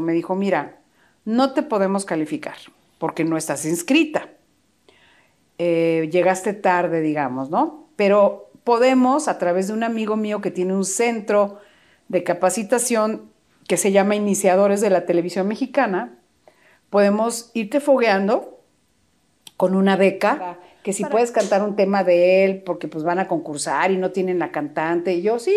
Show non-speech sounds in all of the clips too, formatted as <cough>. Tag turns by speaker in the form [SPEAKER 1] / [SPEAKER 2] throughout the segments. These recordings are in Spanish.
[SPEAKER 1] me dijo, mira, no te podemos calificar porque no estás inscrita. Eh, llegaste tarde, digamos, ¿no? Pero podemos, a través de un amigo mío que tiene un centro de capacitación que se llama Iniciadores de la Televisión Mexicana, podemos irte fogueando con una beca, que si puedes cantar un tema de él, porque pues van a concursar y no tienen la cantante, y yo sí,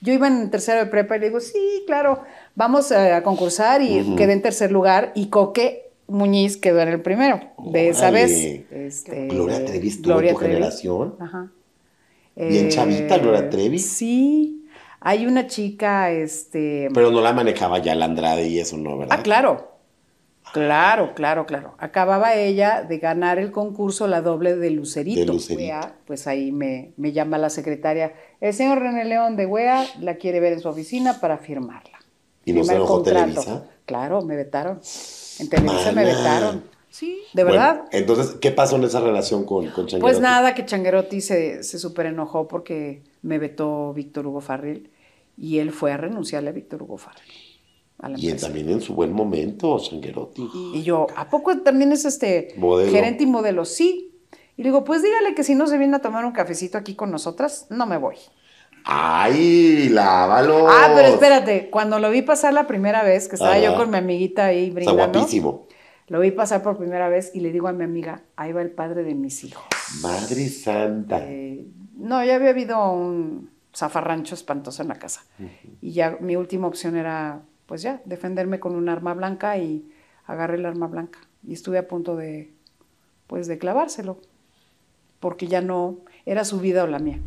[SPEAKER 1] yo iba en tercero de prepa y le digo, sí, claro, vamos a, concursar y quedé en tercer lugar y Coque Muñiz quedó en el primero de esa vez. Este, Gloria Trevi tu generación. Ajá. Bien eh, chavita, Gloria Trevi. Sí. Hay una chica, este. Pero
[SPEAKER 2] no la manejaba ya la Andrade y eso, ¿no? ¿Verdad? Ah,
[SPEAKER 1] claro. Claro, claro, claro. Acababa ella de ganar el concurso la doble de Lucerito. De Lucerito. pues ahí me, llama la secretaria. El señor René León de Wea la quiere ver en su oficina para firmarla. ¿Y nos enojó Televisa? Claro, me vetaron. En Televisa me vetaron. Sí, de verdad.
[SPEAKER 2] Entonces, ¿qué pasó en esa relación con, con Changuerotti? Pues
[SPEAKER 1] nada, que Changuerotti se, se super enojó porque me vetó Víctor Hugo Farril y él fue a renunciarle a Víctor Hugo Farril y también en su buen momento, Sanguerotti. Y yo, ¿a poco también es este gerente y modelo? Sí. Y le digo, pues dígale que si no se viene a tomar un cafecito aquí con nosotras, no me voy.
[SPEAKER 2] ¡Ay, lávalo! Ah, pero
[SPEAKER 1] espérate, cuando lo vi pasar la primera vez, que estaba yo con mi amiguita ahí brindando. Está guapísimo. Lo vi pasar por primera vez y le digo a mi amiga, ahí va el padre de mis hijos.
[SPEAKER 2] Madre santa.
[SPEAKER 1] Eh, no, ya había habido un zafarrancho espantoso en la casa. Y ya mi última opción era pues ya, defenderme con un arma blanca y agarré el arma blanca. Y estuve a punto de, pues, de clavárselo, porque ya no era su vida o la mía.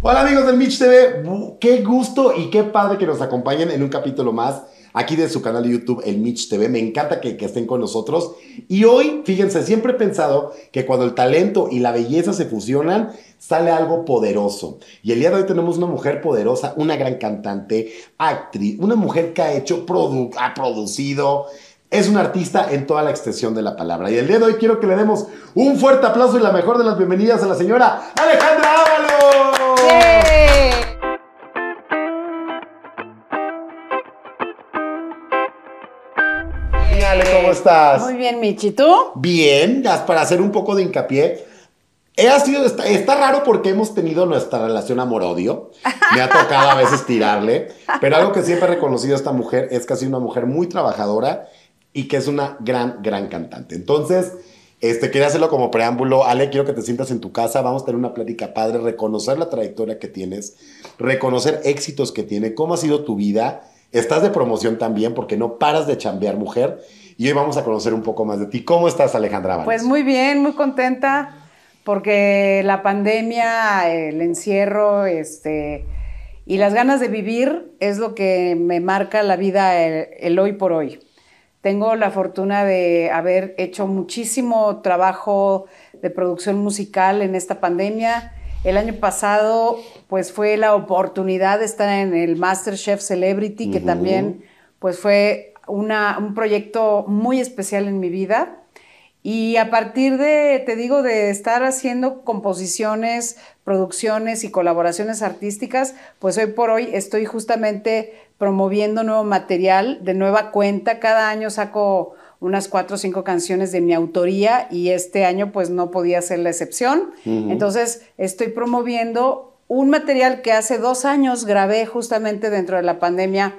[SPEAKER 1] Hola amigos del
[SPEAKER 2] Mitch TV, qué gusto y qué padre que nos acompañen en un capítulo más aquí de su canal de YouTube, el Mitch TV. Me encanta que, estén con nosotros. Y hoy, fíjense, siempre he pensado que cuando el talento y la belleza se fusionan, sale algo poderoso. Y el día de hoy tenemos una mujer poderosa, una gran cantante, actriz, una mujer que ha hecho, ha producido. Es una artista en toda la extensión de la palabra. Y el día de hoy quiero que le demos un fuerte aplauso y la mejor de las bienvenidas a la señora
[SPEAKER 1] Alejandra Ávalos.
[SPEAKER 2] ¿Cómo estás? Muy
[SPEAKER 1] bien, Michi. ¿Tú?
[SPEAKER 2] Bien, para hacer un poco de hincapié. He sido, está, raro porque hemos tenido nuestra relación amor-odio. Me ha tocado a veces tirarle. Pero algo que siempre he reconocido a esta mujer es que ha sido una mujer muy trabajadora y que es una gran, gran cantante. Entonces, este, quería hacerlo como preámbulo. Ale, quiero que te sientas en tu casa. Vamos a tener una plática padre, reconocer la trayectoria que tienes, reconocer éxitos que tiene, cómo ha sido tu vida. Estás de promoción también porque no paras de chambear, mujer y hoy vamos a conocer un poco más de ti. ¿Cómo estás, Alejandra? Pues
[SPEAKER 1] muy bien, muy contenta, porque la pandemia, el encierro, este, y las ganas de vivir es lo que me marca la vida el, hoy por hoy. Tengo la fortuna de haber hecho muchísimo trabajo de producción musical en esta pandemia. El año pasado, pues fue la oportunidad de estar en el MasterChef Celebrity, que también pues fue un proyecto muy especial en mi vida. Y a partir de, te digo, de estar haciendo composiciones, producciones y colaboraciones artísticas, pues hoy por hoy estoy justamente promoviendo nuevo material de nueva cuenta. Cada año saco unas cuatro o cinco canciones de mi autoría y este año pues no podía ser la excepción. Entonces estoy promoviendo un material que hace dos años grabé justamente dentro de la pandemia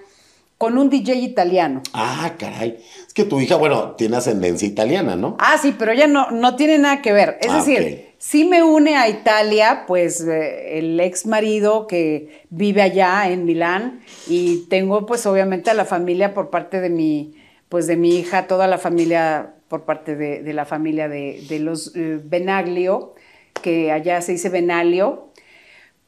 [SPEAKER 1] con un DJ italiano.
[SPEAKER 2] Ah, caray. Es que tu hija, bueno, tiene ascendencia italiana, ¿no?
[SPEAKER 1] Ah, sí, pero ella no, no tiene nada que ver. Es ah, decir, sí me une a Italia, pues eh, el ex marido que vive allá en Milán y tengo pues obviamente a la familia por parte de mi, pues de mi hija, toda la familia por parte de, la familia de, los eh, Benaglio, que allá se dice Benaglio,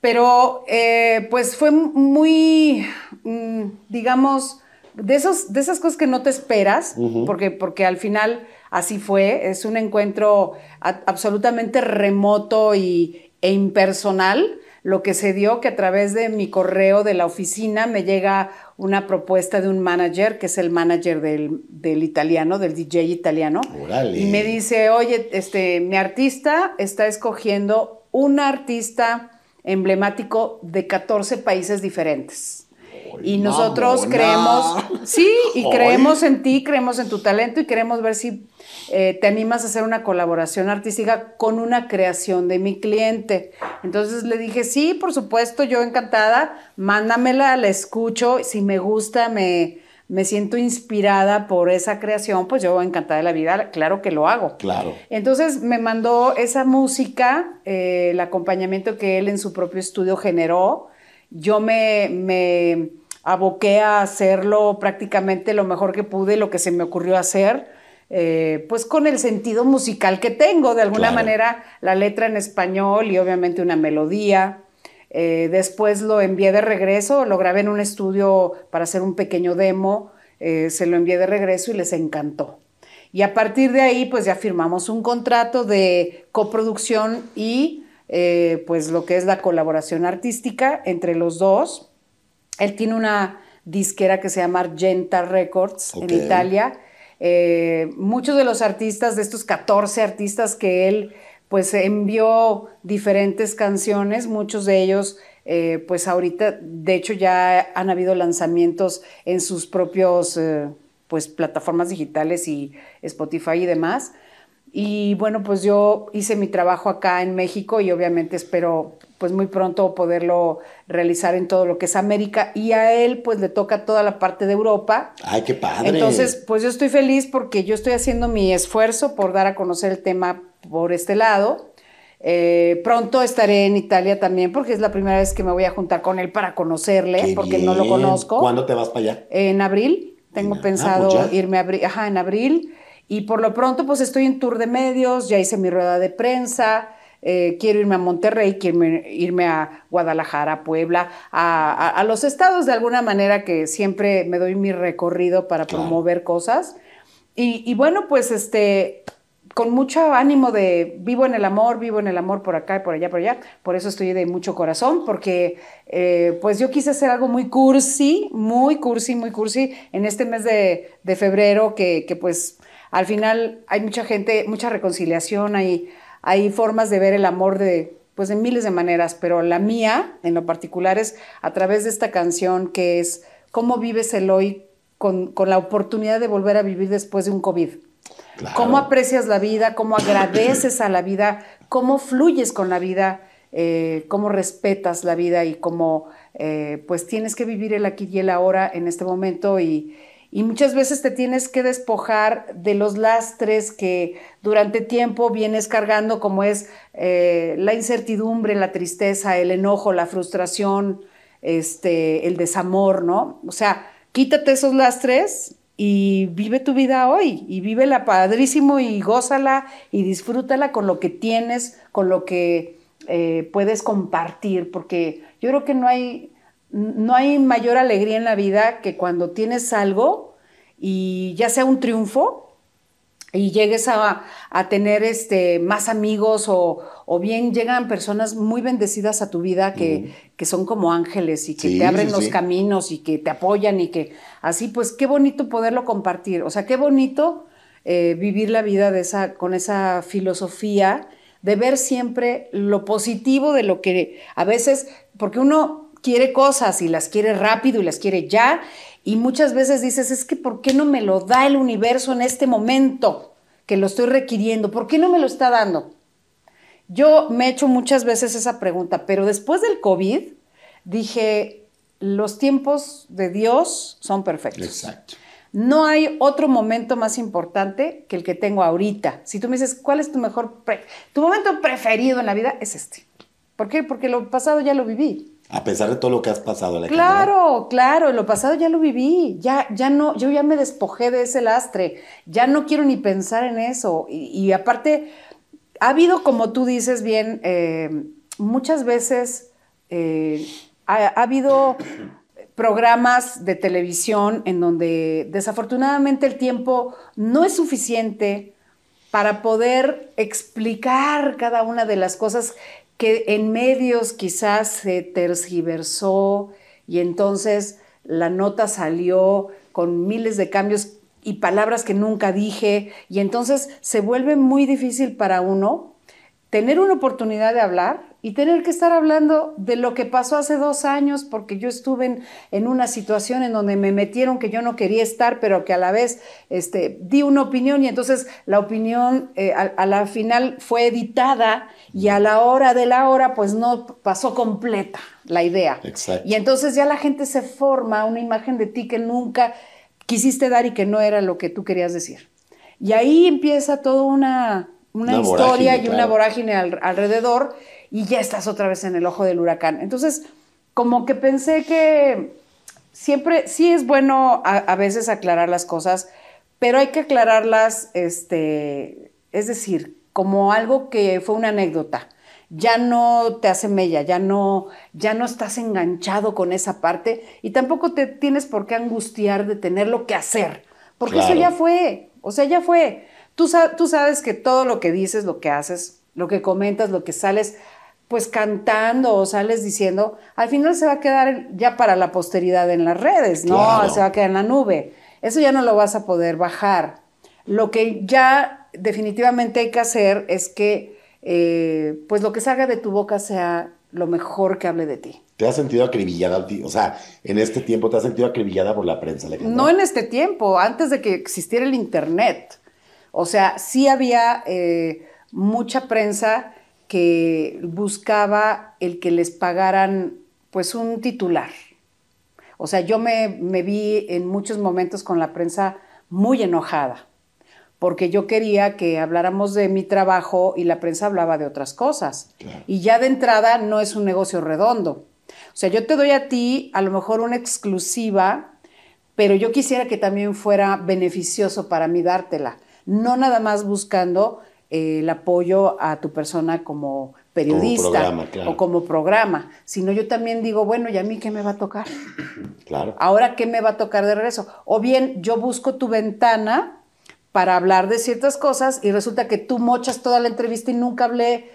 [SPEAKER 1] pero eh, pues fue muy, mm, digamos, de, esos, de esas cosas que no te esperas, porque, porque al final así fue, es un encuentro absolutamente remoto y, e impersonal. Lo que se dio que a través de mi correo de la oficina me llega una propuesta de un manager, que es el manager del, italiano, del DJ italiano. Y me dice, oye, este, mi artista está escogiendo un artista emblemático de 14 países diferentes. Y nosotros creemos, sí, y creemos en ti, creemos en tu talento y queremos ver si eh, te animas a hacer una colaboración artística con una creación de mi cliente. Entonces le dije, sí, por supuesto, yo encantada, mándamela, la escucho, si me gusta, me, me siento inspirada por esa creación, pues yo encantada de la vida, claro que lo hago. Claro. Entonces me mandó esa música, eh, el acompañamiento que él en su propio estudio generó. Yo me, me aboqué a hacerlo prácticamente lo mejor que pude, lo que se me ocurrió hacer. Eh, pues con el sentido musical que tengo, de alguna manera la letra en español y obviamente una melodía, eh, después lo envié de regreso, lo grabé en un estudio para hacer un pequeño demo, eh, se lo envié de regreso y les encantó. Y a partir de ahí, pues ya firmamos un contrato de coproducción y eh, pues lo que es la colaboración artística entre los dos. Él tiene una disquera que se llama Argenta Records en Italia. muchos de los artistas, de estos 14 artistas que él pues envió diferentes canciones, muchos de ellos eh, pues ahorita, de hecho ya han habido lanzamientos en sus propios eh, pues plataformas digitales y Spotify y demás. Y bueno, pues yo hice mi trabajo acá en México y obviamente espero pues muy pronto poderlo realizar en todo lo que es América y a él pues le toca toda la parte de Europa.
[SPEAKER 2] Ay, qué padre. Entonces,
[SPEAKER 1] pues yo estoy feliz porque yo estoy haciendo mi esfuerzo por dar a conocer el tema por este lado. Eh, pronto estaré en Italia también porque es la primera vez que me voy a juntar con él para conocerle porque no lo conozco. ¿Cuándo
[SPEAKER 2] te vas para allá?
[SPEAKER 1] En abril. Tengo ah, pues pensado irme a Ajá, en abril. Y por lo pronto pues estoy en tour de medios, ya hice mi rueda de prensa. Eh, quiero irme a Monterrey, quiero irme a Guadalajara, Puebla, a, a, los estados de alguna manera que siempre me doy mi recorrido para promover cosas. y bueno, pues este, con mucho ánimo de vivo en el amor, vivo en el amor por acá y por allá, por allá. Por eso estoy de mucho corazón, porque eh, pues yo quise hacer algo muy cursi, muy cursi, muy cursi en este mes de, febrero, que, pues al final hay mucha gente, mucha reconciliación, hay, hay formas de ver el amor de pues de miles de maneras, pero la mía en lo particular es a través de esta canción que es cómo vives el hoy con, con la oportunidad de volver a vivir después de un COVID ¿Cómo aprecias la vida? ¿Cómo agradeces a la vida? ¿Cómo fluyes con la vida? Eh, ¿Cómo respetas la vida? Y cómo, eh, pues, tienes que vivir el aquí y el ahora en este momento y, muchas veces te tienes que despojar de los lastres que durante tiempo vienes cargando, como es eh, la incertidumbre, la tristeza, el enojo, la frustración, este, el desamor, ¿no? O sea, quítate esos lastres y vive tu vida hoy y vive la padrísimo y gózala y disfrútala con lo que tienes, con lo que eh, puedes compartir, porque yo creo que no hay, no hay mayor alegría en la vida que cuando tienes algo y ya sea un triunfo y llegues a, tener este, más amigos o, bien llegan personas muy bendecidas a tu vida que, son como ángeles y que te abren los caminos y que te apoyan y que así, pues qué bonito poderlo compartir. O sea, qué bonito eh, vivir la vida de esa, con esa filosofía de ver siempre lo positivo de lo que a veces, porque uno quiere cosas y las quiere rápido y las quiere ya y muchas veces dices, es que ¿por qué no me lo da el universo en este momento que lo estoy requiriendo? ¿Por qué no me lo está dando? Yo me he hecho muchas veces esa pregunta, pero después del COVID dije, los tiempos de Dios son perfectos. Exacto. No hay otro momento más importante que el que tengo ahorita. Si tú me dices, ¿cuál es tu mejor, tu momento preferido en la vida? Es este. ¿Por qué? Porque lo pasado ya lo viví.
[SPEAKER 2] A pesar de todo lo que has pasado. La
[SPEAKER 1] claro, claro, lo pasado ya lo viví, ya, ya no, yo ya me despojé de ese lastre, ya no quiero ni pensar en eso. Y, aparte, ha habido, como tú dices bien, eh, muchas veces eh, ha, ha habido programas de televisión en donde desafortunadamente el tiempo no es suficiente para poder explicar cada una de las cosas que en medios quizás se tergiversó y entonces la nota salió con miles de cambios y palabras que nunca dije y entonces se vuelve muy difícil para uno tener una oportunidad de hablar y tener que estar hablando de lo que pasó hace dos años, porque yo estuve en, una situación en donde me metieron que yo no quería estar, pero que a la vez este, di una opinión y entonces la opinión eh, a, la final fue editada y a la hora de la hora pues no pasó completa la idea. Exacto. Y entonces ya la gente se forma una imagen de ti que nunca quisiste dar y que no era lo que tú querías decir. Y ahí empieza toda una, historia y una vorágine alrededor y ya estás otra vez en el ojo del huracán. Entonces, como que pensé que siempre sí es bueno a, veces aclarar las cosas, pero hay que aclararlas, este, es decir, como algo que fue una anécdota. Ya no te hace mella, ya no, ya no estás enganchado con esa parte y tampoco te tienes por qué angustiar de tener lo que hacer, porque eso ya fue, o sea, ya fue. Tú, tú sabes que todo lo que dices, lo que haces, lo que comentas, lo que sales, pues cantando o sales diciendo, al final se va a quedar ya para la posteridad en las redes, ¿no? Se va a quedar en la nube. Eso ya no lo vas a poder bajar. Lo que ya definitivamente hay que hacer es que eh, pues lo que salga de tu boca sea lo mejor que hable de ti.
[SPEAKER 2] ¿Te has sentido acribillada? O sea, en este tiempo te has sentido acribillada por la prensa.
[SPEAKER 1] no en este tiempo, antes de que existiera el Internet. O sea, sí había eh, mucha prensa que buscaba el que les pagaran pues un titular. O sea, yo me, vi en muchos momentos con la prensa muy enojada, porque yo quería que habláramos de mi trabajo y la prensa hablaba de otras cosas. Y ya de entrada no es un negocio redondo. O sea, yo te doy a ti a lo mejor una exclusiva, pero yo quisiera que también fuera beneficioso para mí dártela, no nada más buscando eh, el apoyo a tu persona como periodista o como programa, sino yo también digo, bueno, ¿y a mí qué me va a tocar? Claro. Ahora, ¿qué me va a tocar de regreso? O bien, yo busco tu ventana para hablar de ciertas cosas y resulta que tú mochas toda la entrevista y nunca hablé, eh,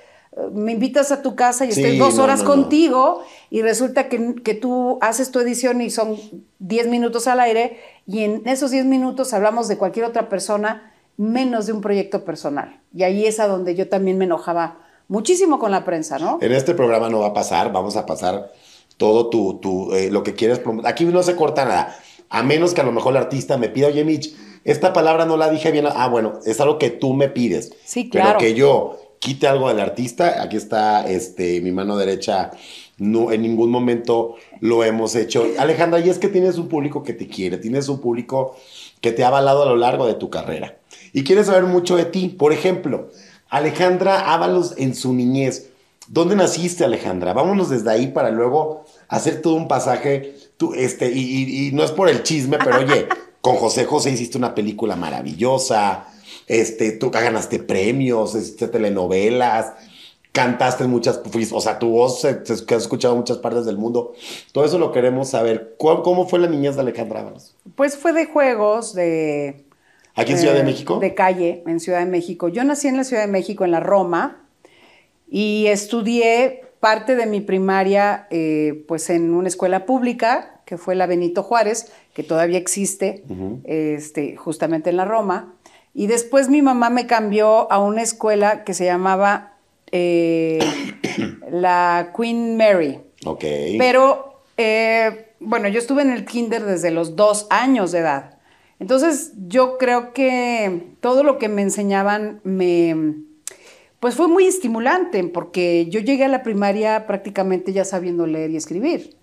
[SPEAKER 1] me invitas a tu casa y estoy dos horas contigo y resulta que, que, tú haces tu edición y son diez minutos al aire y en esos 10 minutos hablamos de cualquier otra persona menos de un proyecto personal. Y ahí es a donde yo también me enojaba muchísimo con la prensa, ¿no? En
[SPEAKER 2] este programa no va a pasar, vamos a pasar todo tu, eh, lo que quieres. Aquí no se corta nada, a menos que a lo mejor el artista me pida, oye, Mitch, esta palabra no la dije bien. Ah, bueno, es algo que tú me pides.
[SPEAKER 1] Sí, claro. Pero que
[SPEAKER 2] yo quite algo del artista, aquí está este, mi mano derecha. No, en ningún momento lo hemos hecho. Alejandra, y es que tienes un público que te quiere, tienes un público que te ha avalado a lo largo de tu carrera y quiere saber mucho de ti. Por ejemplo, Alejandra Ábalos en su niñez. ¿Dónde naciste, Alejandra? Vámonos desde ahí para luego hacer todo un pasaje. Tú, este, y, no es por el chisme, pero oye, <laughs> con José José hiciste una película maravillosa. Este, tú ganaste premios, hiciste telenovelas, cantaste muchas, o sea, tu voz se, que has escuchado en muchas partes del mundo. Todo eso lo queremos saber. ¿Cómo, cómo fue la niñez de Alejandra Ábalos?
[SPEAKER 1] Pues fue de juegos, de
[SPEAKER 2] ¿Aquí en Ciudad de eh, México? De
[SPEAKER 1] calle, en Ciudad de México. Yo nací en la Ciudad de México, en la Roma, y estudié parte de mi primaria eh, pues en una escuela pública, que fue la Benito Juárez, que todavía existe, este, justamente en la Roma. Y después mi mamá me cambió a una escuela que se llamaba eh, <coughs> la Queen Mary. Ok. Pero, bueno, yo estuve en el kinder desde los dos años de edad. Entonces yo creo que todo lo que me enseñaban me... Pues fue muy estimulante porque yo llegué a la primaria prácticamente ya sabiendo leer y escribir,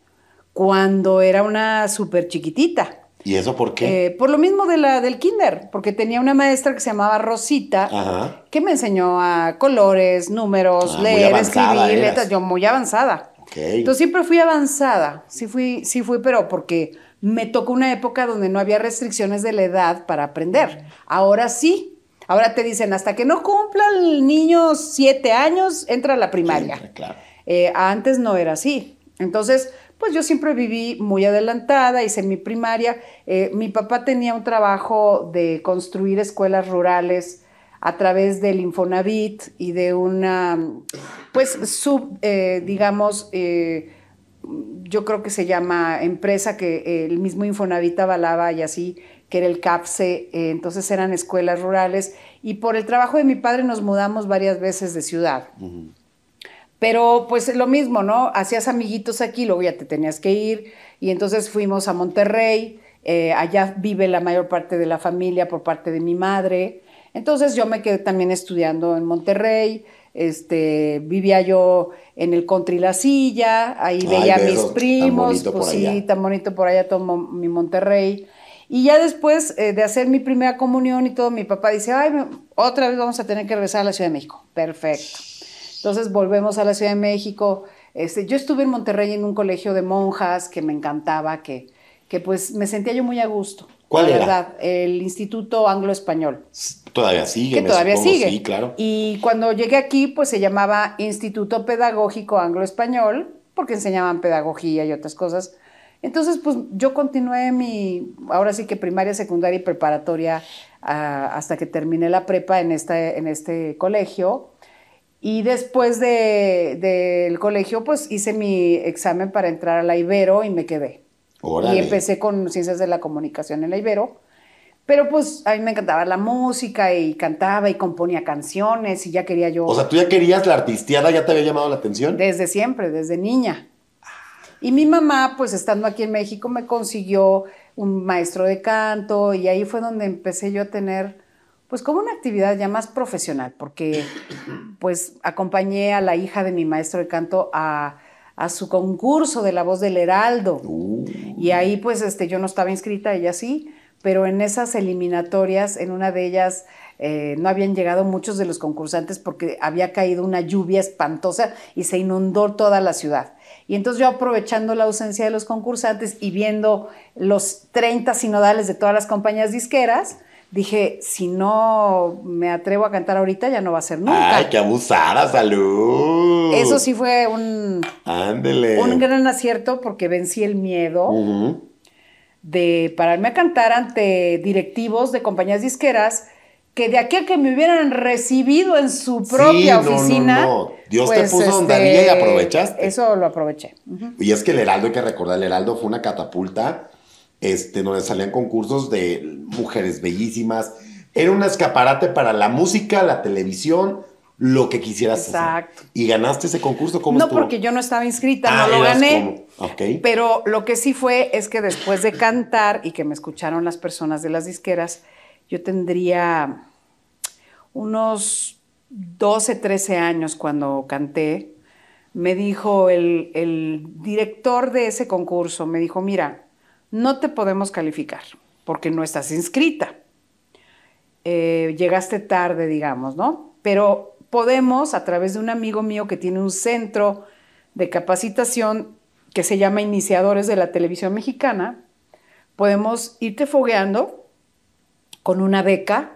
[SPEAKER 1] cuando era una súper chiquitita.
[SPEAKER 2] ¿Y eso por qué? Eh,
[SPEAKER 1] por lo mismo de la, del kinder, porque tenía una maestra que se llamaba Rosita, que me enseñó a colores, números, ah, leer, escribir, letras, yo muy avanzada. Okay. Entonces siempre fui avanzada, sí fui, sí fui, pero porque me tocó una época donde no había restricciones de la edad para aprender. Ahora sí. Ahora te dicen, hasta que no cumpla el niño siete años, entra a la primaria. claro. Eh, antes no era así. Entonces, pues yo siempre viví muy adelantada, hice mi primaria. Eh, mi papá tenía un trabajo de construir escuelas rurales a través del Infonavit y de una, pues, sub, eh, digamos, yo creo que se llama empresa que eh, el mismo Infonavit avalaba y así, que era el CAPSE, eh, entonces eran escuelas rurales, y por el trabajo de mi padre nos mudamos varias veces de ciudad. Pero pues lo mismo, ¿no? Hacías amiguitos aquí, luego ya te tenías que ir, y entonces fuimos a Monterrey, eh, allá vive la mayor parte de la familia por parte de mi madre, entonces yo me quedé también estudiando en Monterrey, este, vivía yo en el country La Silla, ahí veía a mis primos, pues sí, tan bonito por allá todo mi Monterrey. Y ya después eh, de hacer mi primera comunión y todo, mi papá dice, Ay, otra vez vamos a tener que regresar a la Ciudad de México. Perfecto. Entonces volvemos a la Ciudad de México. Este, yo estuve en Monterrey en un colegio de monjas que me encantaba, que, que pues me sentía yo muy a gusto. ¿Cuál era? verdad, el Instituto Anglo Español.
[SPEAKER 2] Todavía sigue. Que todavía sigue. Sí, claro.
[SPEAKER 1] Y cuando llegué aquí, pues se llamaba Instituto Pedagógico Anglo-Español, porque enseñaban pedagogía y otras cosas. Entonces, pues yo continué mi, ahora sí que primaria, secundaria y preparatoria ah, hasta que terminé la prepa en, esta, en este colegio. Y después del de, colegio, pues hice mi examen para entrar a la Ibero y me quedé. Y empecé con Ciencias de la Comunicación en la Ibero. Pero pues a mí me encantaba la música y cantaba y componía canciones y ya quería yo. O sea, tú ya
[SPEAKER 2] querías la artisteada, ya te había llamado la atención.
[SPEAKER 1] Desde siempre, desde niña. Y mi mamá, pues estando aquí en México, me consiguió un maestro de canto y ahí fue donde empecé yo a tener, pues como una actividad ya más profesional, porque <clears throat> pues acompañé a la hija de mi maestro de canto a, su concurso de la voz del Heraldo. Uh. Y ahí pues este, yo no estaba inscrita, ella sí pero en esas eliminatorias, en una de ellas, eh, no habían llegado muchos de los concursantes porque había caído una lluvia espantosa y se inundó toda la ciudad. Y entonces yo aprovechando la ausencia de los concursantes y viendo los 30 sinodales de todas las compañías disqueras, dije, si no me atrevo a cantar ahorita, ya no va a ser nunca.
[SPEAKER 2] ¡Ay, qué abusada, salud! Eso sí
[SPEAKER 1] fue un,
[SPEAKER 2] un
[SPEAKER 1] gran acierto porque vencí el miedo, de pararme a cantar ante directivos de compañías disqueras que de aquel que me hubieran recibido en su propia oficina. No, Dios te pues, puso donde había este, y aprovechaste. Eso lo aproveché.
[SPEAKER 2] Y es que el Heraldo, hay que recordar, el Heraldo fue una catapulta este, donde salían concursos de mujeres bellísimas. Era un escaparate para la música, la televisión, lo que quisieras Exacto. ¿Y ganaste ese concurso? ¿Cómo no, porque
[SPEAKER 1] yo no estaba inscrita, ah, no lo gané. Pero lo que sí fue es que después de cantar y que me escucharon las personas de las disqueras, yo tendría unos 12, 13 años cuando canté. Me dijo el, director de ese concurso, me dijo, mira, no te podemos calificar porque no estás inscrita. Eh, llegaste tarde, digamos, ¿no? Pero podemos, a través de un amigo mío que tiene un centro de capacitación que se llama Iniciadores de la Televisión Mexicana, podemos irte fogueando con una beca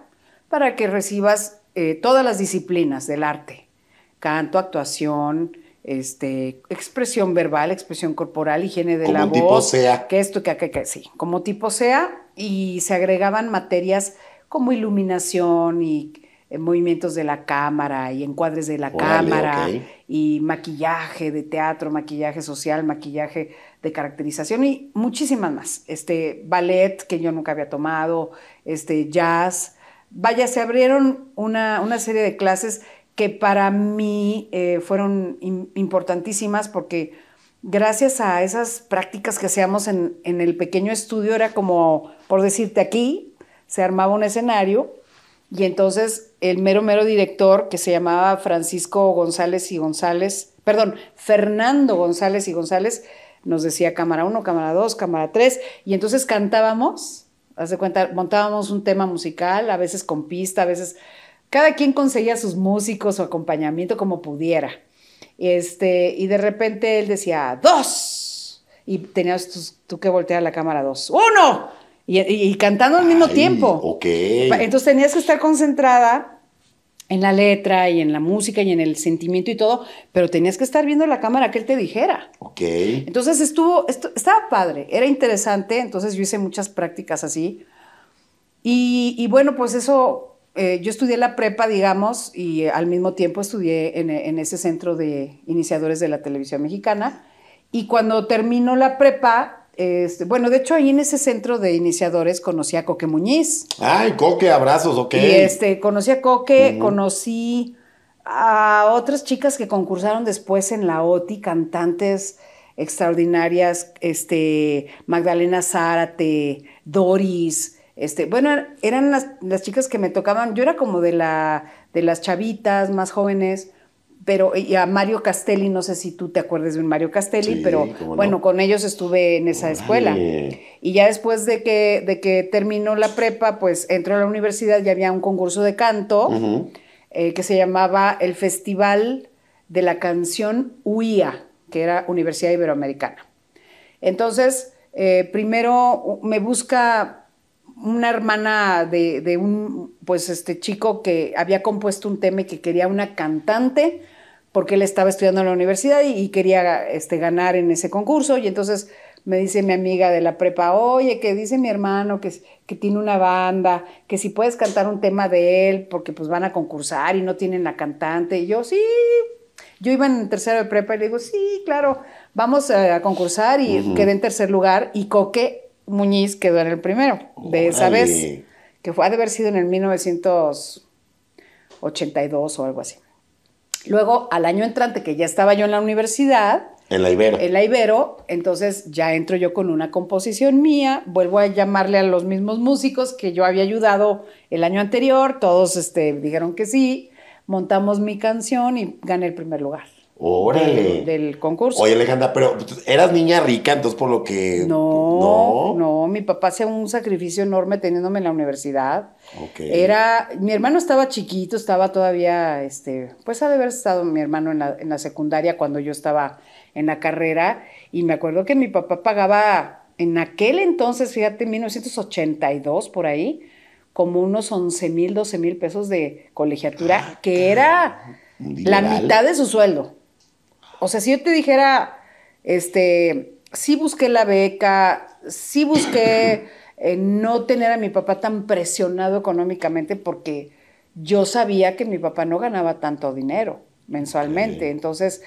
[SPEAKER 1] para que recibas eh, todas las disciplinas del arte, canto, actuación, este, expresión verbal, expresión corporal, higiene de la voz, que esto, que, que sí, como tipo sea, y se agregaban materias como iluminación y movimientos de la cámara y encuadres de la cámara y maquillaje de teatro, maquillaje social, maquillaje de caracterización y muchísimas más. Este ballet que yo nunca había tomado, este jazz. Vaya, se abrieron una, serie de clases que para mí eh, fueron importantísimas porque gracias a esas prácticas que hacíamos en, en el pequeño estudio era como, por decirte aquí, se armaba un escenario y entonces el mero mero director que se llamaba Francisco González y González, perdón, Fernando González y González, nos decía cámara 1, cámara 2, cámara 3, y entonces cantábamos, haz de cuenta, montábamos un tema musical, a veces con pista, a veces cada quien conseguía sus músicos, o acompañamiento como pudiera. Este, y de repente él decía, dos, y tenías tú, que voltear la cámara dos, uno, y, cantando al mismo tiempo. Ok.
[SPEAKER 2] Entonces
[SPEAKER 1] tenías que estar concentrada en la letra y en la música y en el sentimiento y todo, pero tenías que estar viendo la cámara que él te dijera.
[SPEAKER 2] Ok. Entonces
[SPEAKER 1] estuvo, estaba padre, era interesante, entonces yo hice muchas prácticas así. Y, bueno, pues eso, eh, yo estudié la prepa, digamos, y al mismo tiempo estudié en, en, ese centro de iniciadores de la televisión mexicana. Y cuando terminó la prepa, este, bueno, de hecho, ahí en ese centro de iniciadores conocí a Coque Muñiz. Ay,
[SPEAKER 2] Coque, abrazos, ok. Este,
[SPEAKER 1] conocí a Coque, conocí a otras chicas que concursaron después en la OTI, cantantes extraordinarias, este, Magdalena Zárate, Doris, este, bueno, eran las, chicas que me tocaban, yo era como de de las chavitas más jóvenes pero y a Mario Castelli, no sé si tú te acuerdes de Mario Castelli, pero bueno, con ellos estuve en esa escuela. Y ya después de que, de que terminó la prepa, pues entró a la universidad y había un concurso de canto eh, que se llamaba el Festival de la Canción UIA, que era Universidad Iberoamericana. Entonces, eh, primero me busca una hermana de, un pues este chico que había compuesto un tema y que quería una cantante porque él estaba estudiando en la universidad y, quería este, ganar en ese concurso y entonces me dice mi amiga de la prepa, oye, que dice mi hermano que, que tiene una banda, que si puedes cantar un tema de él, porque pues van a concursar y no tienen la cantante. Y yo, sí, yo iba en tercero de prepa y le digo, sí, claro, vamos a, concursar y quedé en tercer lugar y coqué Muñiz quedó en el primero de esa vez, que fue, de haber sido en el 1982 o algo así. Luego, al año entrante, que ya estaba yo en la universidad. En la Ibero. entonces ya entro yo con una composición mía, vuelvo a llamarle a los mismos músicos que yo había ayudado el año anterior, todos este, dijeron que sí, montamos mi canción y gané el primer lugar.
[SPEAKER 2] Órale. Del,
[SPEAKER 1] concurso. Oye, Alejandra,
[SPEAKER 2] pero eras niña rica, entonces por lo que. No,
[SPEAKER 1] no. mi papá hacía un sacrificio enorme teniéndome en la universidad. Era. Mi hermano estaba chiquito, estaba todavía, este, pues ha de haber estado mi hermano en la, en la secundaria cuando yo estaba en la carrera. Y me acuerdo que mi papá pagaba en aquel entonces, fíjate, 1982 por ahí, como unos 11 mil, 12 mil pesos de colegiatura, ah, que era. La mitad de su sueldo. O sea, si yo te dijera, este, sí busqué la beca, sí busqué <coughs> eh, no tener a mi papá tan presionado económicamente porque yo sabía que mi papá no ganaba tanto dinero mensualmente. Entonces,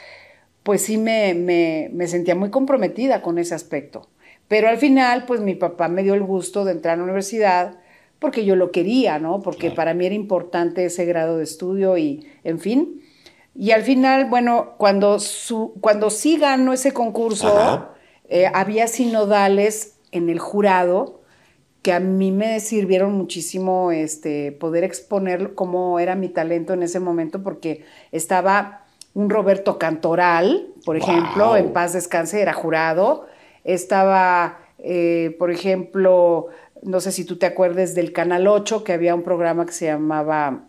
[SPEAKER 1] pues sí me, me, sentía muy comprometida con ese aspecto. Pero al final, pues mi papá me dio el gusto de entrar a la universidad porque yo lo quería, ¿no? Porque para mí era importante ese grado de estudio y, en fin. Y al final, bueno, cuando, su, cuando sí ganó ese concurso, eh, había sinodales en el jurado que a mí me sirvieron muchísimo este, poder exponer cómo era mi talento en ese momento, porque estaba un Roberto Cantoral, por ejemplo, en paz descanse, era jurado, estaba, eh, por ejemplo, no sé si tú te acuerdes del Canal 8, que había un programa que se llamaba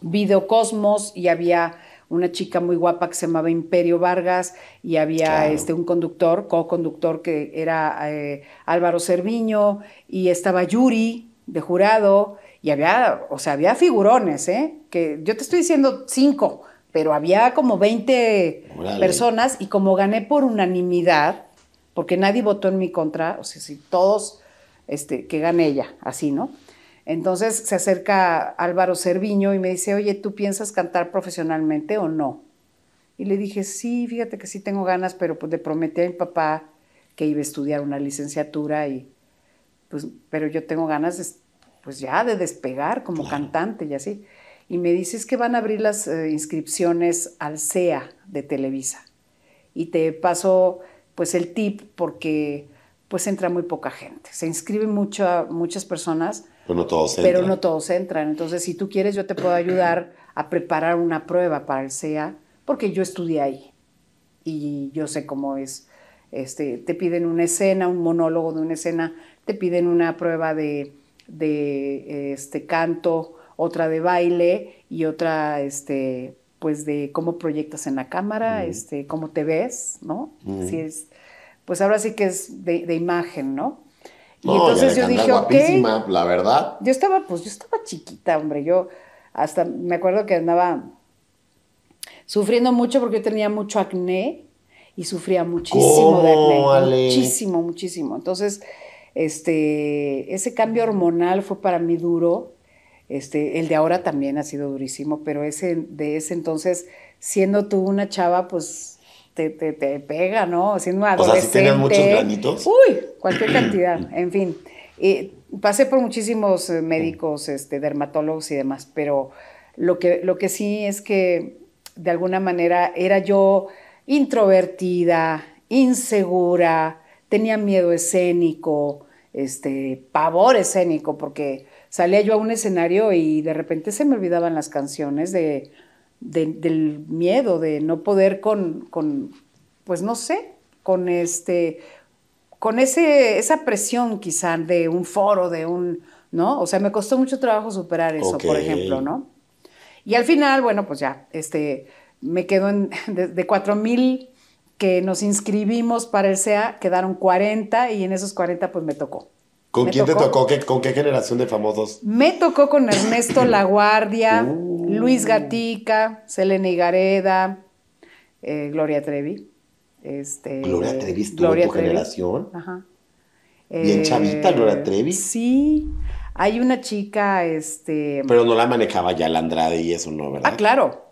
[SPEAKER 1] Videocosmos y había una chica muy guapa que se llamaba Imperio Vargas y había este, un conductor, co-conductor que era eh, Álvaro Cerviño y estaba Yuri de jurado y había, o sea, había figurones, ¿eh? Que yo te estoy diciendo cinco, pero había como 20 personas y como gané por unanimidad, porque nadie votó en mi contra, o sea, si todos, este, que gané ella, así, ¿no? Entonces se acerca Álvaro Cerviño y me dice, oye, ¿tú piensas cantar profesionalmente o no? Y le dije, sí, fíjate que sí tengo ganas, pero pues le prometí a mi papá que iba a estudiar una licenciatura y pues, pero yo tengo ganas pues ya de despegar como cantante y así. Y me dice, es que van a abrir las eh, inscripciones al CEA de Televisa. Y te paso pues el tip porque pues entra muy poca gente. Se inscriben a muchas personas,
[SPEAKER 2] pero no
[SPEAKER 1] todos entran. Entonces, si tú quieres, yo te puedo ayudar a preparar una prueba para el sea porque yo estudié ahí y yo sé cómo es. Este, te piden una escena, un monólogo de una escena, te piden una prueba de, de este, canto, otra de baile y otra este, pues de cómo proyectas en la cámara, este, cómo te ves, ¿no? Si es pues ahora sí que es de, imagen, ¿no? Y entonces yo dije, ok. la verdad. Yo estaba, pues yo estaba chiquita, hombre, yo hasta me acuerdo que andaba sufriendo mucho porque yo tenía mucho acné y sufría muchísimo de acné, muchísimo, muchísimo. Entonces, este, ese cambio hormonal fue para mí duro. Este, el de ahora también ha sido durísimo, pero ese de ese entonces, siendo tú una chava, pues te, te, te pega, ¿no? O sea, si muchos granitos. Uy, cualquier cantidad, <clears throat> en fin. pasé por muchísimos eh, médicos, este, dermatólogos y demás, pero lo que, lo que sí es que de alguna manera era yo introvertida, insegura, tenía miedo escénico, este, pavor escénico, porque salía yo a un escenario y de repente se me olvidaban las canciones de del miedo, de no poder con, con, pues no sé, con este, con ese, esa presión quizá de un foro, de un, ¿no? O sea, me costó mucho trabajo superar eso, por ejemplo, ¿no? Y al final, bueno, pues ya, este, me quedo en, <laughs> de, cuatro mil que nos inscribimos para el SEA, quedaron 40 y en esos 40 pues me tocó. ¿Con quién te tocó?
[SPEAKER 2] ¿Con qué generación de famosos?
[SPEAKER 1] Me tocó con Ernesto <clears throat> Laguardia, uh. Luis Gatica, Selena Igareda, eh, Gloria Trevi. Este, Gloria Trevi es tu generación. Ajá. Bien chavita, eh, Gloria Trevi. Sí. Hay una chica, este. Pero
[SPEAKER 2] no la manejaba ya la Andrade y eso, ¿no? ¿Verdad? Ah,
[SPEAKER 1] claro.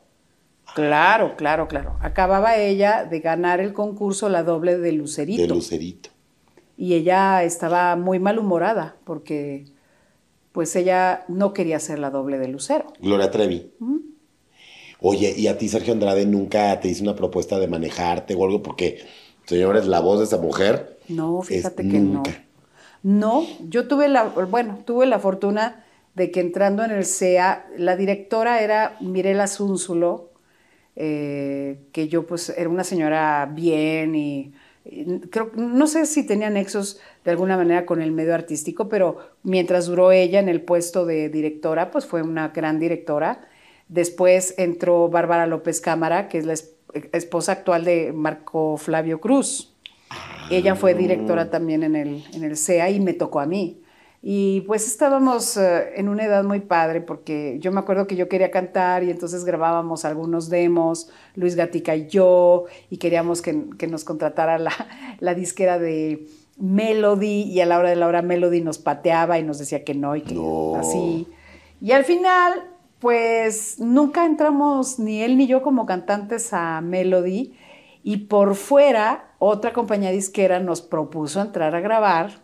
[SPEAKER 1] Claro, claro, claro. Acababa ella de ganar el concurso La Doble de Lucerito. De Lucerito y ella estaba muy malhumorada porque pues ella no quería ser la doble de Lucero.
[SPEAKER 2] Gloria Trevi. Oye, ¿y a ti Sergio Andrade nunca te hizo una propuesta de manejarte o algo? Porque, señores, la voz de esa mujer.
[SPEAKER 1] No, fíjate que no. No, yo tuve la, bueno, tuve la fortuna de que entrando en el CEA, la directora era Mirela Zúnzulo, eh, que yo pues era una señora bien y creo, no sé si tenía nexos de alguna manera con el medio artístico, pero mientras duró ella en el puesto de directora, pues fue una gran directora. Después entró Bárbara López Cámara, que es la esposa actual de Marco Flavio Cruz. Ah, ella fue directora también en el, en el CEA y me tocó a mí. Y pues estábamos eh, en una edad muy padre porque yo me acuerdo que yo quería cantar y entonces grabábamos algunos demos, Luis Gatica y yo, y queríamos que, nos contratara la, <laughs> la disquera de, Melody y a la hora de la hora Melody nos pateaba y nos decía que no y que así. Y al final, pues nunca entramos ni él ni yo como cantantes a Melody y por fuera otra compañía disquera nos propuso entrar a grabar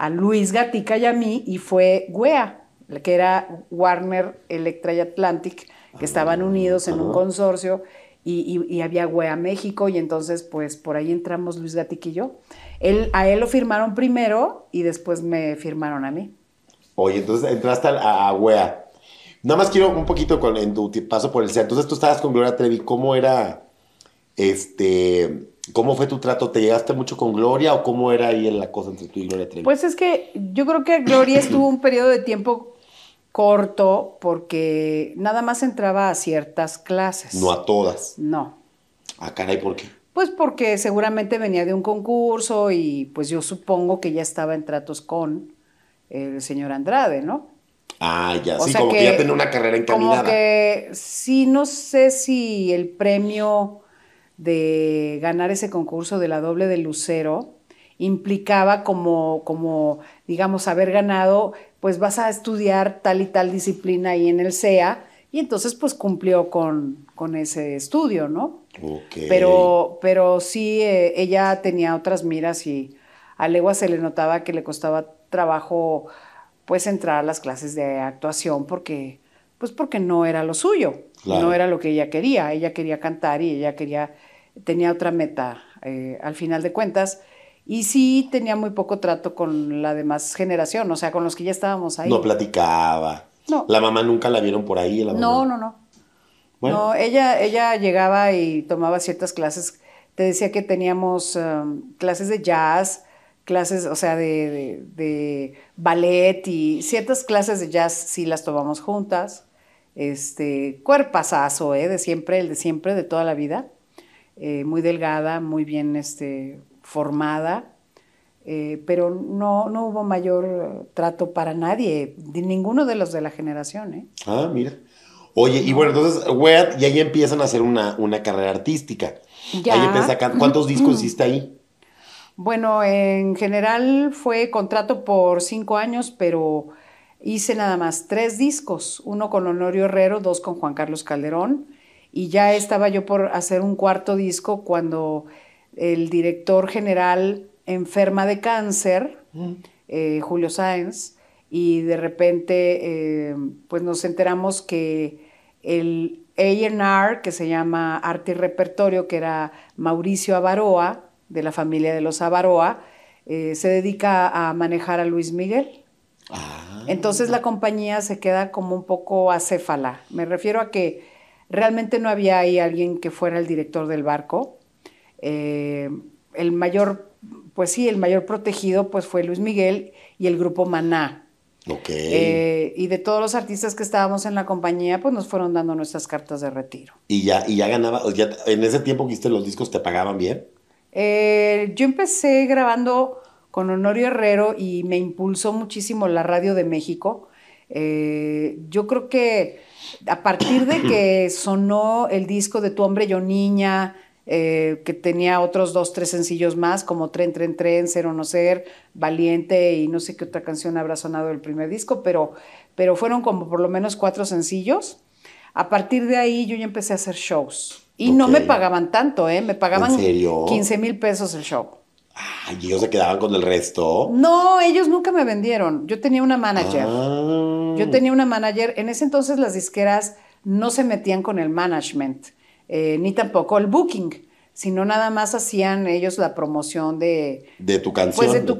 [SPEAKER 1] a Luis Gatica y a mí, y fue Guea, que era Warner, Electra y Atlantic, que ah, estaban unidos en un consorcio, y, y, había Guea México, y entonces pues por ahí entramos Luis Gatica y yo. Él, a él lo firmaron primero y después me firmaron a mí.
[SPEAKER 2] Oye, entonces entraste a, a Guea. Nada más quiero un poquito con, en tu paso por el CEA. Entonces tú estabas con Gloria Trevi, ¿cómo era este ¿Cómo fue tu trato? ¿Te llegaste mucho con Gloria o cómo era ahí la cosa entre tú y Gloria Trevi?
[SPEAKER 1] Pues es que yo creo que Gloria estuvo un periodo de tiempo corto porque nada más entraba a ciertas clases. No a todas. No.
[SPEAKER 2] ¿A ah, caray, ¿por qué?
[SPEAKER 1] Pues porque seguramente venía de un concurso y pues yo supongo que ya estaba en tratos con el señor Andrade, ¿no?
[SPEAKER 2] Ah, ya, sí, como que, ya tenía una carrera encaminada.
[SPEAKER 1] Como sí, no sé si el premio de ganar ese concurso de la doble de Lucero implicaba como, como, digamos, haber ganado, pues vas a estudiar tal y tal disciplina ahí en el SEA, y entonces pues cumplió con, con ese estudio, ¿no?
[SPEAKER 2] Pero,
[SPEAKER 1] pero sí, eh, ella tenía otras miras y a Legua se le notaba que le costaba trabajo, pues, entrar a las clases de actuación porque, pues, porque no era lo suyo, no era lo que ella quería, ella quería cantar y ella quería tenía otra meta eh, al final de cuentas. Y sí tenía muy poco trato con la demás generación, o sea, con los que ya estábamos ahí. No
[SPEAKER 2] platicaba. No. La mamá nunca la vieron por ahí. No,
[SPEAKER 1] no, no. No, ella, ella llegaba y tomaba ciertas clases. Te decía que teníamos um, clases de jazz, clases, o sea, de, ballet y ciertas clases de jazz sí las tomamos juntas. Este, cuerpazazo, ¿eh? De siempre, el de siempre, de toda la vida. Eh, muy delgada, muy bien este, formada, eh, pero no, hubo mayor trato para nadie, ninguno de los de la generación. ¿eh?
[SPEAKER 2] Ah, mira. Oye, y bueno, entonces, y ahí empiezan a hacer una, carrera artística. ¿Cuántos discos hiciste ahí?
[SPEAKER 1] Bueno, en general fue contrato por cinco años, pero hice nada más tres discos, uno con Honorio Herrero, dos con Juan Carlos Calderón, y ya estaba yo por hacer un cuarto disco cuando el director general enferma de cáncer, eh, Julio Sáenz, y de repente eh, pues nos enteramos que el A&R, que se llama Arte y Repertorio, que era Mauricio Avaroa, de la familia de los Avaroa, eh, se dedica a manejar a Luis Miguel. Ah, Entonces la compañía se queda como un poco acéfala. Me refiero a que Realmente no había ahí alguien que fuera el director del barco. Eh, el mayor, pues sí, el mayor protegido pues fue Luis Miguel y el grupo Maná.
[SPEAKER 2] Okay. Eh,
[SPEAKER 1] y de todos los artistas que estábamos en la compañía, pues nos fueron dando nuestras cartas de retiro.
[SPEAKER 2] ¿Y ya, y ya ganaba? ¿En ese tiempo que hiciste los discos te pagaban bien?
[SPEAKER 1] Eh, yo empecé grabando con Honorio Herrero y me impulsó muchísimo la radio de México eh, yo creo que a partir de que <coughs> sonó el disco de Tu hombre, yo niña, eh, que tenía otros dos, tres sencillos más, como Tren, Tren, Tren, Cero No Ser, Valiente y no sé qué otra canción habrá sonado del primer disco, pero, pero fueron como por lo menos cuatro sencillos. A partir de ahí yo ya empecé a hacer shows. Y no me pagaban tanto, ¿eh? Me pagaban 15 mil pesos el show.
[SPEAKER 2] ¿Y ellos se quedaban con el resto?
[SPEAKER 1] No, ellos nunca me vendieron. Yo tenía una manager.
[SPEAKER 2] Ah.
[SPEAKER 1] Yo mm. tenía una manager, en ese entonces las disqueras no se metían con el management, eh, ni tampoco el booking, sino nada más hacían ellos la promoción de...
[SPEAKER 2] De tu canción. Pues, de tu,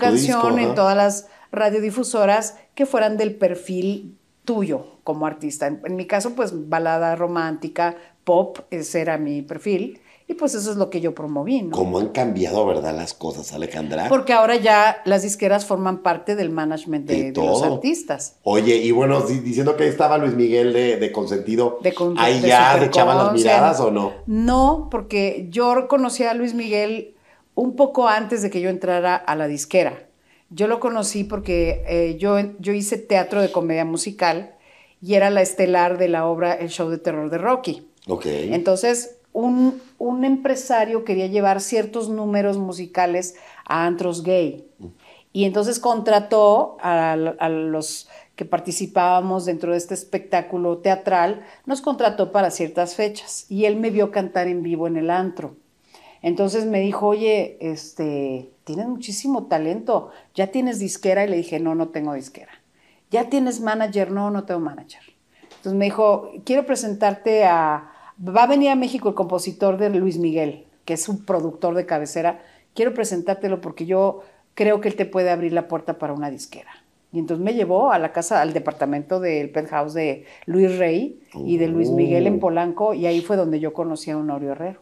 [SPEAKER 2] en todas
[SPEAKER 1] las radiodifusoras que fueran del perfil tuyo como artista. en mi caso, pues balada romántica, pop, ese era mi perfil. Y pues eso es lo que yo promoví. ¿no?
[SPEAKER 2] ¿Cómo han cambiado, verdad, las cosas, Alejandra? Porque
[SPEAKER 1] ahora ya las disqueras forman parte del management de, los artistas.
[SPEAKER 2] Oye, y bueno, diciendo que estaba Luis Miguel de, Consentido, de ¿ahí ya echaban las miradas o no?
[SPEAKER 1] No, porque yo conocí a Luis Miguel un poco antes de que yo entrara a la disquera. Yo lo conocí porque eh, yo, yo hice teatro de comedia musical y era la estelar de la obra El Show de Terror de Rocky.
[SPEAKER 2] Ok. Entonces,
[SPEAKER 1] un, empresario quería llevar ciertos números musicales a antros gay. Mm. Y entonces contrató a, los que participábamos dentro de este espectáculo teatral, nos contrató para ciertas fechas. Y él me vio cantar en vivo en el antro. Entonces me dijo, oye, este, tienes muchísimo talento, ya tienes disquera. Y le dije, no, no tengo disquera. Ya tienes manager, no, no tengo manager. Entonces me dijo, quiero presentarte a, Va a venir a México el compositor de Luis Miguel, que es un productor de cabecera. Quiero presentártelo porque yo creo que él te puede abrir la puerta para una disquera. Y entonces me llevó a la casa, al departamento del penthouse de Luis Rey y de Luis Miguel en oh. Polanco, y ahí fue donde yo conocí a Honorio Herrero.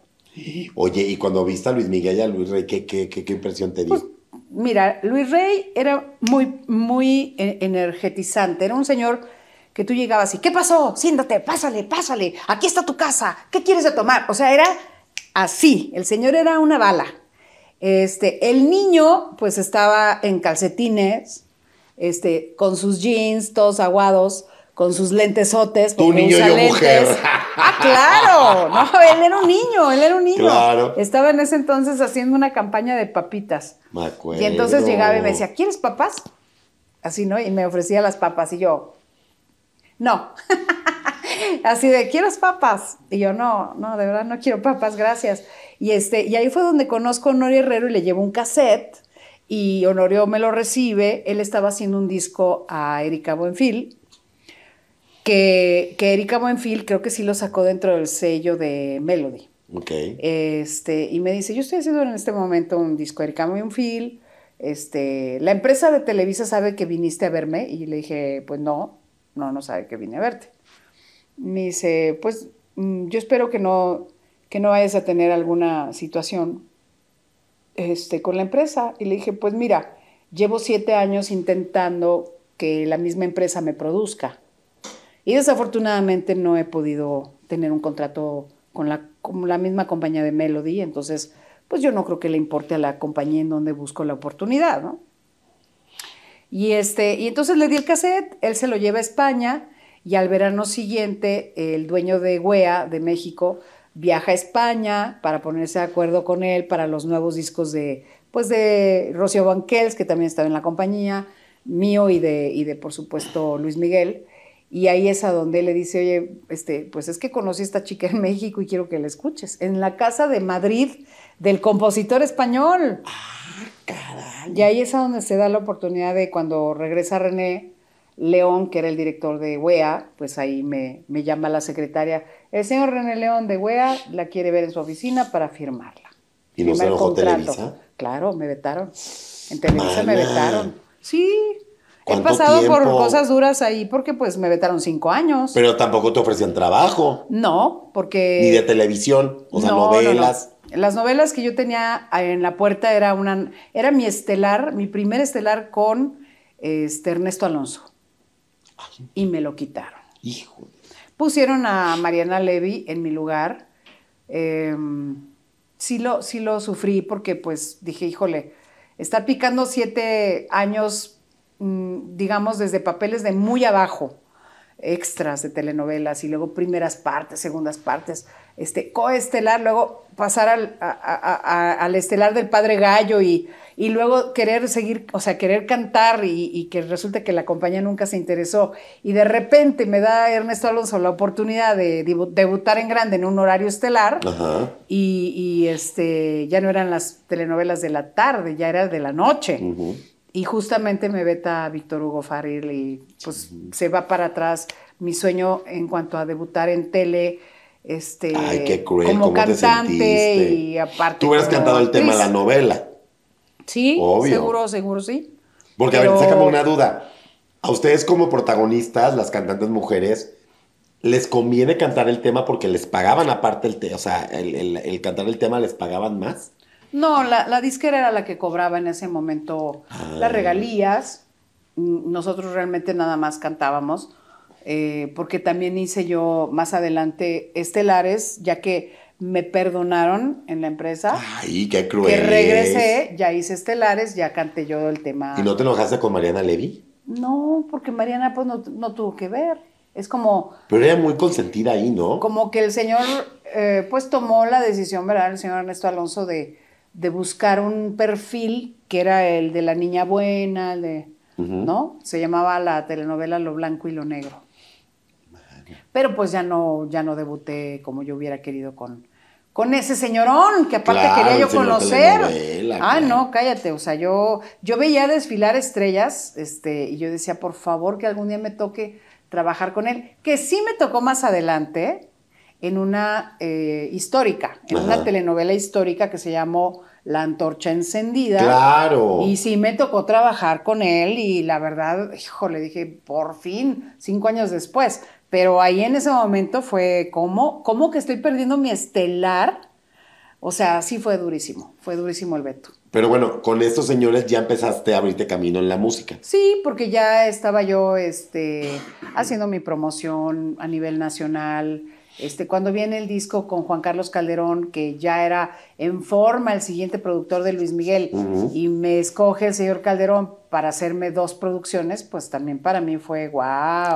[SPEAKER 2] Oye, y cuando viste a Luis Miguel y a Luis Rey, ¿qué, impresión te dio? Pues,
[SPEAKER 1] mira, Luis Rey era muy, muy e-, energetizante, era un señor que tú llegabas y, ¿qué pasó? Siéntate, pásale, pásale, aquí está tu casa, ¿qué quieres de tomar? O sea, era así, el señor era una bala. Este, el niño pues estaba en calcetines, este, con sus jeans todos aguados, con sus lentesotes. Tu niño y yo mujer. Ah, claro, no, él era un niño, él era un niño. Claro. Estaba en ese entonces haciendo una campaña de papitas.
[SPEAKER 2] Me acuerdo. Y entonces llegaba y me decía,
[SPEAKER 1] ¿quieres papas? Así, ¿no? Y me ofrecía las papas y yo, no. <laughs> Así de, ¿quieres papas? Y yo, no, no, de verdad no quiero papas, gracias. Y, este, y ahí fue donde conozco a Honorio Herrero y le llevo un cassette y Honorio me lo recibe. Él estaba haciendo un disco a Erika Buenfil, que, Erika Buenfil creo que sí lo sacó dentro del sello de Melody. Este, y me dice, yo estoy haciendo en este momento un disco a Erika Buenfil, este, la empresa de Televisa sabe que viniste a verme y le dije, pues no, no, no sabe que vine a verte. Me dice, pues mm, yo espero que no, que no vayas a tener alguna situación este, con la empresa. Y le dije, pues mira, llevo siete años intentando que la misma empresa me produzca. Y desafortunadamente no he podido tener un contrato con la, con la misma compañía de Melody. Entonces, pues yo no creo que le importe a la compañía en donde busco la oportunidad, ¿no? Y, este, y entonces le di el cassette, él se lo lleva a España y al verano siguiente el dueño de Guea de México viaja a España para ponerse de acuerdo con él para los nuevos discos de, pues de Rocío Banquels, que también estaba en la compañía, mío y de, y de por supuesto Luis Miguel. Y ahí es a donde le dice, oye, este, pues es que conocí a esta chica en México y quiero que la escuches. En la casa de Madrid del compositor español. Ah, y ahí es a donde se da la oportunidad de cuando regresa René León, que era el director de Wea, pues ahí me, llama la secretaria. El señor René León de Wea la quiere ver en su oficina para firmarla. ¿Y nos enojó Televisa? Claro, me vetaron. En Televisa me vetaron. Sí, he pasado por cosas duras ahí porque pues me vetaron cinco años.
[SPEAKER 2] Pero tampoco te ofrecían trabajo.
[SPEAKER 1] No, porque... Ni de
[SPEAKER 2] televisión,
[SPEAKER 1] o sea, novelas. Las novelas que yo tenía ah, en la puerta era, una, era mi estelar, mi primer estelar con este, Ernesto Alonso. Y me lo quitaron. Hijo. Pusieron a Mariana Levy en mi lugar. Em, sí, lo, sí lo sufrí porque pues dije, híjole, estar picando siete años, mm, digamos, desde papeles de muy abajo, extras de telenovelas y luego primeras partes, segundas partes este, coestelar, luego pasar al, estelar del Padre Gallo y, luego querer seguir, o sea, querer cantar y, que resulta que la compañía nunca se interesó. Y de repente me da Ernesto Alonso la oportunidad de, debutar en grande en un horario estelar Y, este, ya no eran las telenovelas de la tarde, ya era de la noche. Y justamente me veta Víctor Hugo Faril y pues se va para atrás mi sueño en cuanto a debutar en tele este, Ay, qué cruel, como cantante y aparte. Tú hubieras cantado el tema de la novela. Sí, seguro, seguro, sí.
[SPEAKER 2] Porque, a ver, sácame una duda. A ustedes como protagonistas, las cantantes mujeres, ¿les conviene cantar el tema porque les pagaban aparte el tema? O sea, el, el, el, cantar el tema les pagaban más.
[SPEAKER 1] No, la, disquera era la que cobraba en ese momento las ah. regalías. Nosotros realmente nada más cantábamos eh, porque también hice yo más adelante estelares, ya que me perdonaron en la empresa.
[SPEAKER 2] Ay, qué cruel. Que regresé,
[SPEAKER 1] ya hice estelares, ya canté yo el tema. ¿Y no te
[SPEAKER 2] enojaste con Mariana Levy?
[SPEAKER 1] No, porque Mariana pues no, tuvo que ver. Es como...
[SPEAKER 2] Pero era muy consentida ahí, ¿no?
[SPEAKER 1] Como que el señor eh, pues tomó la decisión, ¿verdad? El señor Ernesto Alonso de, de buscar un perfil que era el de la niña buena, de... ¿no? Se llamaba la telenovela Lo Blanco y Lo Negro pero pues ya no, ya no debuté como yo hubiera querido con, ese señorón que aparte quería yo conocer. Ah, no, cállate, o sea, yo, yo veía desfilar estrellas, este, y yo decía, por favor, que algún día me toque trabajar con él, que sí me tocó más adelante en una eh, histórica, en una telenovela histórica que se llamó La Antorcha Encendida. Claro. Y sí me tocó trabajar con él y la verdad, hijo, le dije, por fin, cinco años después. Pero ahí en ese momento fue como, como que estoy perdiendo mi estelar? O sea, sí fue durísimo, fue durísimo el veto.
[SPEAKER 2] Pero bueno, con estos señores ya empezaste a abrirte camino en la música.
[SPEAKER 1] Sí, porque ya estaba yo este, haciendo mi promoción a nivel nacional, este, cuando viene el disco con Juan Carlos Calderón, que ya era en forma el siguiente productor de Luis Miguel, y me escoge el señor Calderón para hacerme dos producciones, pues también para mí fue wow.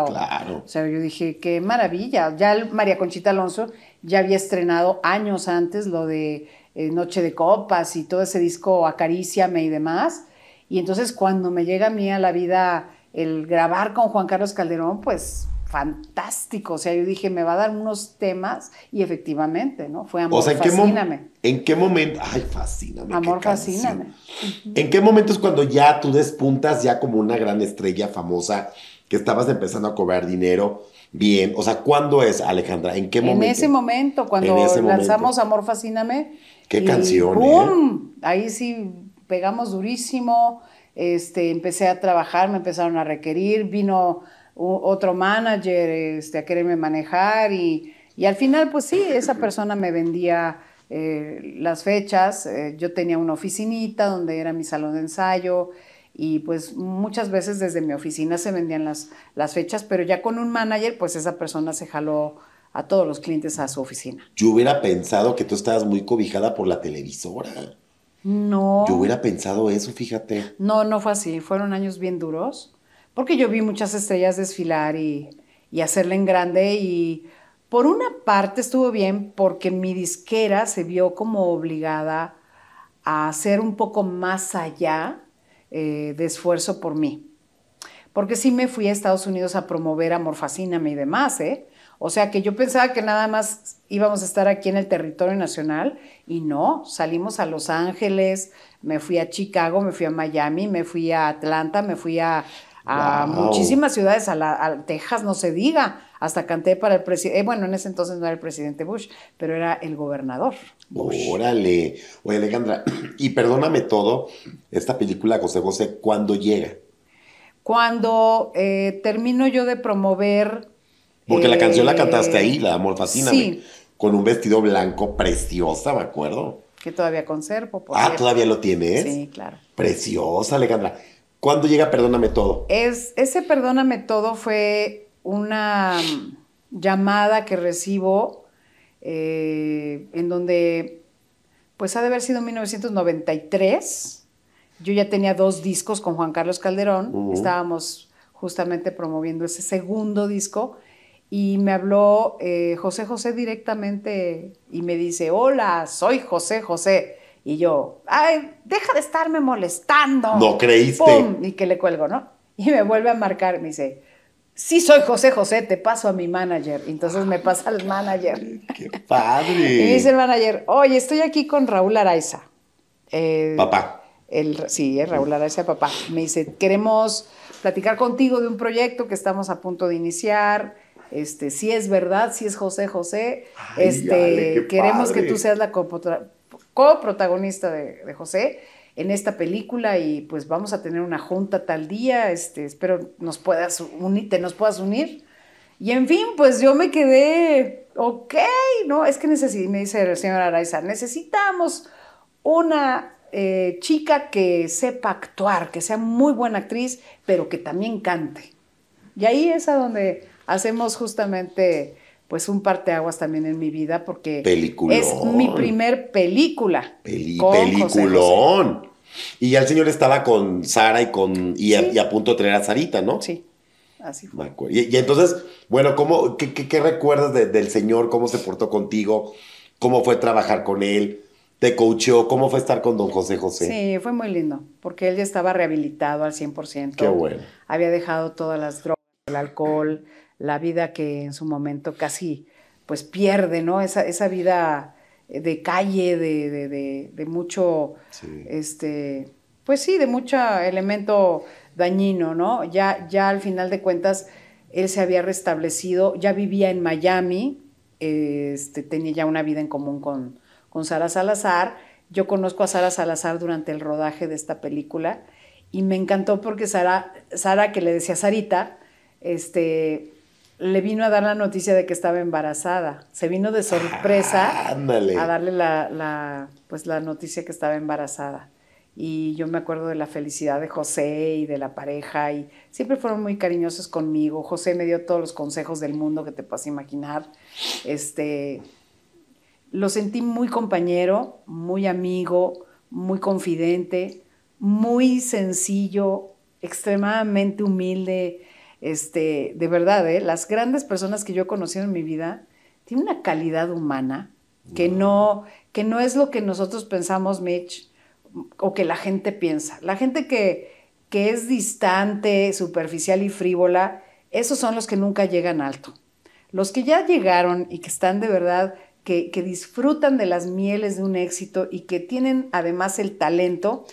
[SPEAKER 1] Claro. O sea, yo dije, qué maravilla. Ya María Conchita Alonso ya había estrenado años antes lo de eh, Noche de Copas y todo ese disco Acaríciame y demás. Y entonces cuando me llega a mí a la vida el grabar con Juan Carlos Calderón, pues fantástico. O sea, yo dije, me va a dar unos temas y efectivamente, ¿no? Fue amor, ¿en fascíname.
[SPEAKER 2] Qué ¿En qué momento? Ay, fascíname.
[SPEAKER 1] Amor, fascíname.
[SPEAKER 2] ¿En qué momento es cuando ya tú despuntas ya como una gran estrella famosa que estabas empezando a cobrar dinero? Bien, o sea, ¿cuándo es, Alejandra? ¿En qué momento? En ese
[SPEAKER 1] momento, cuando lanzamos Amor, fascíname.
[SPEAKER 2] ¿Qué canción? ¡Bum!
[SPEAKER 1] ¿eh? Ahí sí pegamos durísimo. Este, empecé a trabajar, me empezaron a requerir, vino otro manager este, a quererme manejar y, al final, pues sí, esa persona me vendía eh, las fechas, eh, yo tenía una oficinita donde era mi salón de ensayo y pues muchas veces desde mi oficina se vendían las, las fechas, pero ya con un manager, pues esa persona se jaló a todos los clientes a su oficina.
[SPEAKER 2] Yo hubiera pensado que tú estabas muy cobijada por la televisora.
[SPEAKER 1] No. Yo hubiera
[SPEAKER 2] pensado eso, fíjate.
[SPEAKER 1] No, no fue así. Fueron años bien duros porque yo vi muchas estrellas desfilar y, hacerla en grande y por una parte estuvo bien porque mi disquera se vio como obligada a hacer un poco más allá eh, de esfuerzo por mí. Porque sí me fui a Estados Unidos a promover Amorfacíname y demás, ¿eh? O sea que yo pensaba que nada más íbamos a estar aquí en el territorio nacional y no, salimos a Los Ángeles, me fui a Chicago, me fui a Miami, me fui a Atlanta, me fui a a muchísimas ciudades, a, la, Texas no se diga, hasta canté para el presidente, eh, bueno, en ese entonces no era el presidente Bush, pero era el gobernador.
[SPEAKER 2] Órale, oye Alejandra, y perdóname todo, esta película José José, ¿cuándo llega?
[SPEAKER 1] Cuando eh, termino yo de promover... Porque la canción la eh, cantaste ahí, la Amor
[SPEAKER 2] fascina con un vestido blanco preciosa, me acuerdo.
[SPEAKER 1] Que todavía conservo. Por ah,
[SPEAKER 2] todavía lo tienes. Sí, claro. Preciosa, Alejandra. ¿Cuándo llega Perdóname Todo?
[SPEAKER 1] Es, ese Perdóname Todo fue una llamada que recibo eh, en donde, pues ha de haber sido en 1993. Yo ya tenía dos discos con Juan Carlos Calderón. Estábamos justamente promoviendo ese segundo disco. Y me habló eh, José José directamente y me dice, hola, soy José José. Y yo, ay, deja de estarme molestando. No creíste. ¡Pum! Y que le cuelgo, ¿no? Y me vuelve a marcar, me dice, sí soy José José, te paso a mi manager. Entonces me pasa al manager. ¡Qué padre! <laughs> y dice el manager, oye, estoy aquí con Raúl Araiza. papá. El, sí, es Raúl Araiza, papá. Me dice, queremos platicar contigo de un proyecto que estamos a punto de iniciar. Este, si es verdad, si es José José, este, queremos que tú seas la coprotagonista de, de José en esta película y pues vamos a tener una junta tal día, este, espero nos puedas unir, te nos puedas unir. Y en fin, pues yo me quedé, ok, ¿no? Es que me dice el señor Araiza, necesitamos una eh, chica que sepa actuar, que sea muy buena actriz, pero que también cante. Y ahí es a donde hacemos justamente pues un parteaguas también en mi vida porque es mi primer película.
[SPEAKER 2] peliculón. Y ya el señor estaba con Sara y con y, a, punto de tener a Sarita, ¿no? Sí, así fue. Y, entonces, bueno, ¿cómo, qué, recuerdas del señor? ¿Cómo se portó contigo? ¿Cómo fue trabajar con él? ¿Te coachó? ¿Cómo fue estar con don José José?
[SPEAKER 1] Sí, fue muy lindo, porque él ya estaba rehabilitado al 100%. Qué bueno. Había dejado todas las drogas, el alcohol, la vida que en su momento casi pues pierde, ¿no? Esa, vida eh, de calle, de, mucho, este, pues sí, de mucho elemento dañino, ¿no? Ya, ya al final de cuentas, él se había restablecido, ya vivía en Miami, este, tenía ya una vida en común con, con Sara Salazar. Yo conozco a Sara Salazar durante el rodaje de esta película y me encantó porque Sara, Sara que le decía Sarita, este, le vino a dar la noticia de que estaba embarazada. Se vino de sorpresa
[SPEAKER 2] a darle
[SPEAKER 1] la, la, pues, la noticia que estaba embarazada. Y yo me acuerdo de la felicidad de José y de la pareja y siempre fueron muy cariñosos conmigo. José me dio todos los consejos del mundo que te puedas imaginar. Este, lo sentí muy compañero, muy amigo, muy confidente, muy sencillo, extremadamente humilde este, de verdad, ¿eh? las grandes personas que yo he conocido en mi vida tienen una calidad humana que no, que no es lo que nosotros pensamos, Mitch, o que la gente piensa. La gente que, que es distante, superficial y frívola, esos son los que nunca llegan alto. Los que ya llegaron y que están de verdad, que disfrutan de las mieles de un éxito y que tienen además el talento,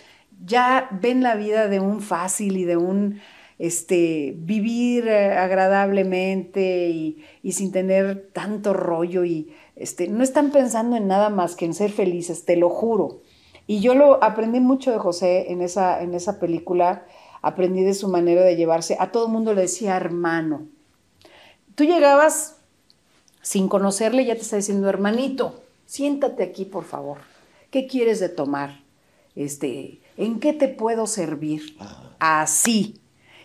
[SPEAKER 1] ya ven la vida de un fácil y de un este, vivir eh, agradablemente y, sin tener tanto rollo y este, no están pensando en nada más que en ser felices, te lo juro. Y yo lo aprendí mucho de José en esa, en esa película, aprendí de su manera de llevarse, a todo el mundo le decía hermano. Tú llegabas sin conocerle, ya te está diciendo hermanito, siéntate aquí por favor, ¿qué quieres de tomar? Este, ¿En qué te puedo servir? Así.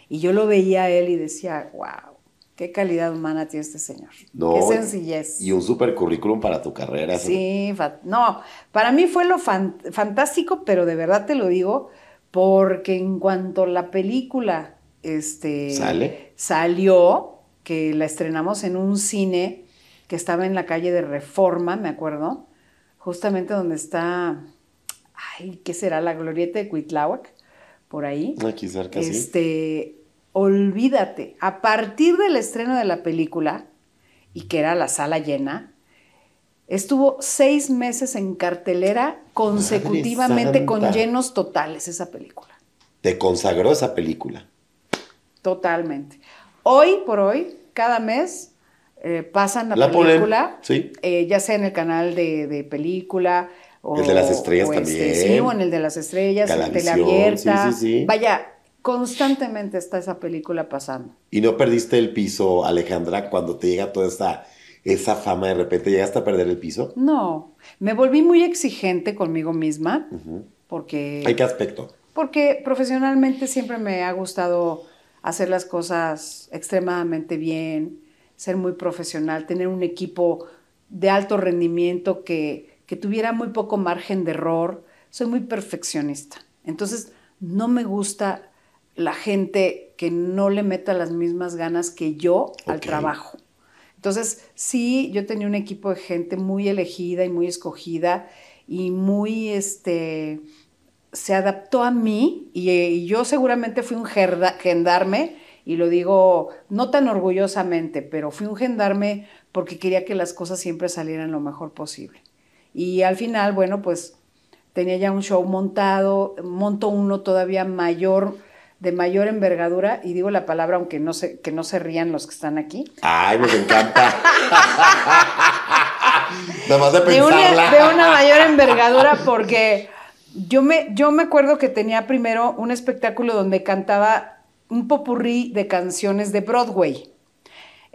[SPEAKER 1] Y yo lo veía a él y decía, wow, qué calidad humana tiene este señor. qué sencillez. Y un
[SPEAKER 2] super currículum para tu carrera. Sí,
[SPEAKER 1] no, para mí fue lo fantástico, pero de verdad te lo digo, porque en cuanto la película este, salió, que la estrenamos en un cine que estaba en la calle de Reforma, me acuerdo, justamente donde está, ay, ¿qué será? La glorieta de Cuitláhuac por ahí. Aquí cerca, este, Olvídate, a partir del estreno de la película, y que era la sala llena, estuvo seis meses en cartelera consecutivamente con llenos totales esa película.
[SPEAKER 2] Te consagró esa película.
[SPEAKER 1] Totalmente. Hoy por hoy, cada mes, eh, pasan la, la película, eh, ya sea en el canal de, de película, el de las estrellas este, también. sí, o en el de las estrellas, en Vaya, constantemente está esa película pasando.
[SPEAKER 2] ¿Y no perdiste el piso, Alejandra, cuando te llega toda esta esa fama de repente? ¿Llegaste a perder el piso?
[SPEAKER 1] No, me volví muy exigente conmigo misma, porque... ¿Hay qué aspecto? Porque profesionalmente siempre me ha gustado hacer las cosas extremadamente bien, ser muy profesional, tener un equipo de alto rendimiento que que tuviera muy poco margen de error. Soy muy perfeccionista. Entonces, no me gusta la gente que no le meta las mismas ganas que yo al trabajo. Entonces, sí, yo tenía un equipo de gente muy elegida y muy escogida y muy, este, se adaptó a mí y yo seguramente fui un gendarme y lo digo no tan orgullosamente, pero fui un gendarme porque quería que las cosas siempre salieran lo mejor posible. Y al final, bueno, pues tenía ya un show montado, monto uno todavía mayor, de mayor envergadura, y digo la palabra aunque no se, que no se rían los que están aquí.
[SPEAKER 2] ¡Ay, pues, me encanta! <laughs> Nada más de una, de
[SPEAKER 1] una mayor envergadura porque yo me, yo me acuerdo que tenía primero un espectáculo donde cantaba un popurrí de canciones de Broadway.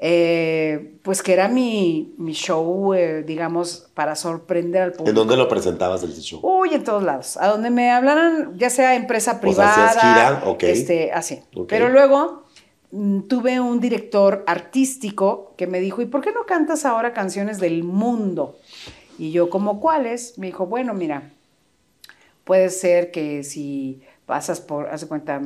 [SPEAKER 1] Eh, pues que era mi, mi show, eh, digamos, para sorprender al público. ¿En dónde
[SPEAKER 2] lo presentabas el show?
[SPEAKER 1] Uy, en todos lados. A donde me hablaran, ya sea empresa privada. O gira, ok. Este, así. Pero luego mm, tuve un director artístico que me dijo, ¿y por qué no cantas ahora canciones del mundo? Y yo, ¿como cuáles? Me dijo, bueno, mira, puede ser que si pasas por, hace cuenta,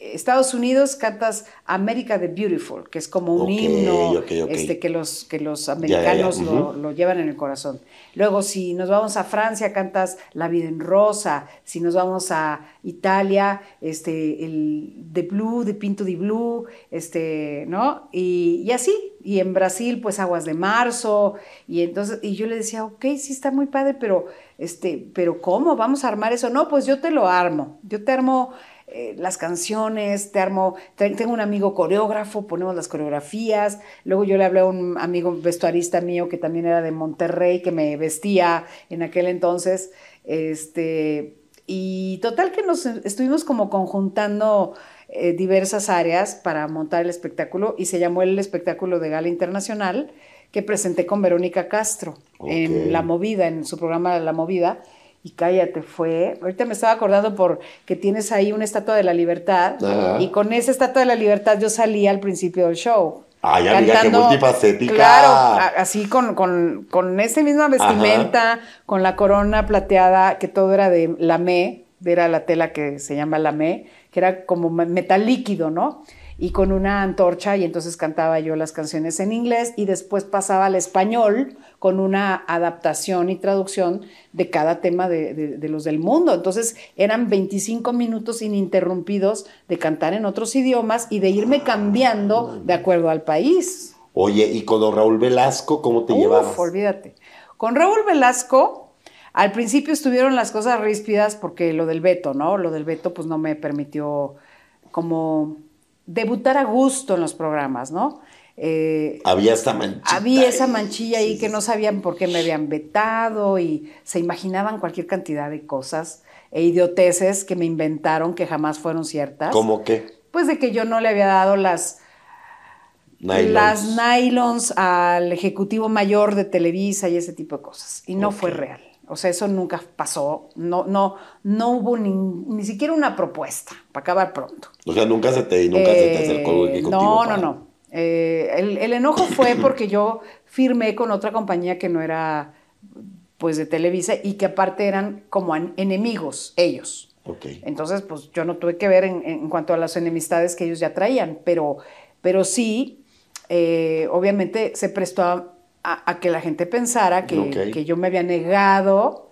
[SPEAKER 1] Estados Unidos cantas America the Beautiful, que es como un himno Este, que, los, que los americanos Lo, llevan en el corazón. Luego, si nos vamos a Francia, cantas La vida en rosa. Si nos vamos a Italia, este, el The Blue, de Pinto de Blue, este, ¿no? Y, así. Y en Brasil, pues Aguas de Marzo. Y entonces, y yo le decía, ok, sí está muy padre, pero, este, pero ¿cómo vamos a armar eso? No, pues yo te lo armo. Yo te armo eh, las canciones, te armo, tengo un amigo coreógrafo, ponemos las coreografías, luego yo le hablé a un amigo vestuarista mío que también era de Monterrey, que me vestía en aquel entonces, este, y total que nos estuvimos como conjuntando eh, diversas áreas para montar el espectáculo y se llamó el espectáculo de Gala Internacional que presenté con Verónica Castro en La Movida, en su programa La Movida y cállate fue. Ahorita me estaba acordando por que tienes ahí una estatua de la libertad y con esa estatua de la libertad yo salí al principio del show.
[SPEAKER 2] Ay, cantando, qué multifacética. Claro,
[SPEAKER 1] así con, con, con esa misma vestimenta, con la corona plateada, que todo era de lamé, era la tela que se llama lamé, que era como metal líquido, ¿no? y con una antorcha y entonces cantaba yo las canciones en inglés y después pasaba al español con una adaptación y traducción de cada tema de, los del mundo. Entonces eran 25 minutos ininterrumpidos de cantar en otros idiomas y de irme cambiando de acuerdo al país.
[SPEAKER 2] Oye, ¿y con Raúl Velasco cómo te Uf,
[SPEAKER 1] olvídate. Con Raúl Velasco al principio estuvieron las cosas ríspidas porque lo del veto, ¿no? Lo del veto pues no me permitió como debutar a gusto en los programas, ¿no?
[SPEAKER 2] había eh, esta manchilla. Había
[SPEAKER 1] esa manchilla ahí que no sabían por qué me habían vetado y se imaginaban cualquier cantidad de cosas e idioteces que me inventaron que jamás fueron ciertas. ¿Cómo qué? Pues de que yo no le había dado las,
[SPEAKER 2] nylons. las
[SPEAKER 1] nylons al ejecutivo mayor de Televisa y ese tipo de cosas. Y no fue real. O sea, eso nunca pasó, no, no, no hubo ni, ni siquiera una propuesta, para acabar pronto.
[SPEAKER 2] O sea, nunca se te, nunca se te eh, acercó No, no,
[SPEAKER 1] no. Eh, el, el, enojo fue <coughs> porque yo firmé con otra compañía que no era pues de Televisa y que aparte eran como enemigos ellos. Okay. Entonces, pues yo no tuve que ver en, cuanto a las enemistades que ellos ya traían, pero, pero sí, eh, obviamente se prestó a a, que la gente pensara que, yo me había negado,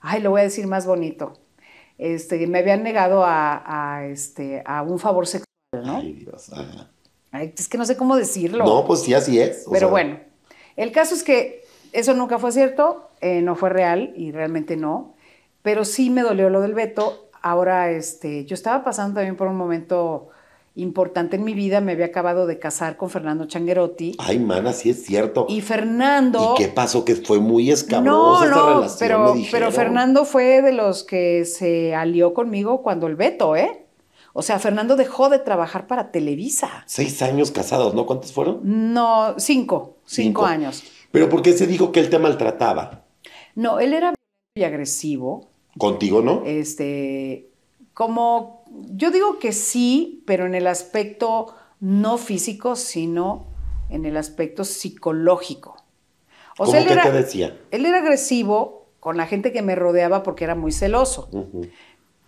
[SPEAKER 1] ay, lo voy a decir más bonito, este, me habían negado a, este, a un favor sexual, ¿no? Ay, es que no sé cómo decirlo. No, pues
[SPEAKER 2] sí, así es. Pero bueno,
[SPEAKER 1] el caso es que eso nunca fue cierto, eh, no fue real y realmente no, pero sí me dolió lo del veto. Ahora, este, yo estaba pasando también por un momento importante en mi vida. Me había acabado de casar con Fernando Changuerotti.
[SPEAKER 2] Ay, mana, sí es cierto. Y
[SPEAKER 1] Fernando. ¿Y qué
[SPEAKER 2] pasó? Que fue muy escabroso no, no, relación, Pero, pero Fernando
[SPEAKER 1] fue de los que se alió conmigo cuando el veto, ¿eh? O sea, Fernando dejó de trabajar para Televisa.
[SPEAKER 2] Seis años casados, ¿no? ¿Cuántos fueron?
[SPEAKER 1] No, cinco. Cinco, cinco años.
[SPEAKER 2] ¿Pero por qué se dijo que él te maltrataba?
[SPEAKER 1] No, él era muy agresivo. ¿Contigo no? Este, como yo digo que sí, pero en el aspecto no físico, sino en el aspecto psicológico. O él, era, te decía? él era agresivo con la gente que me rodeaba porque era muy celoso.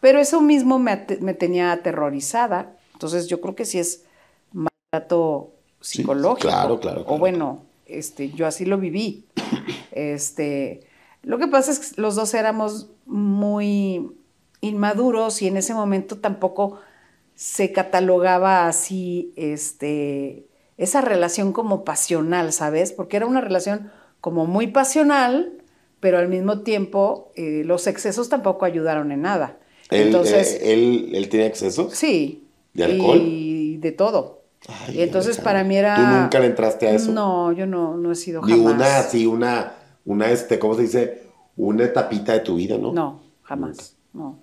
[SPEAKER 1] Pero eso mismo me, tenía aterrorizada. Entonces yo creo que sí es maltrato psicológico. claro, claro, O bueno, este, yo así lo viví. <coughs> Este, lo que pasa es que los dos éramos muy inmaduros y en ese momento tampoco se catalogaba así este, esa relación como pasional, ¿sabes? Porque era una relación como muy pasional, pero al mismo tiempo eh, los excesos tampoco ayudaron en nada. Eh, entonces,
[SPEAKER 2] ¿él, él tiene exceso
[SPEAKER 1] Sí. ¿De alcohol? Y de todo. y entonces para mí era... ¿Tú nunca
[SPEAKER 2] le entraste a eso?
[SPEAKER 1] No, yo no, he sido jamás. Ni una así,
[SPEAKER 2] una, una, este, ¿cómo se dice? Una etapita de tu vida, ¿no? No, jamás,
[SPEAKER 1] no.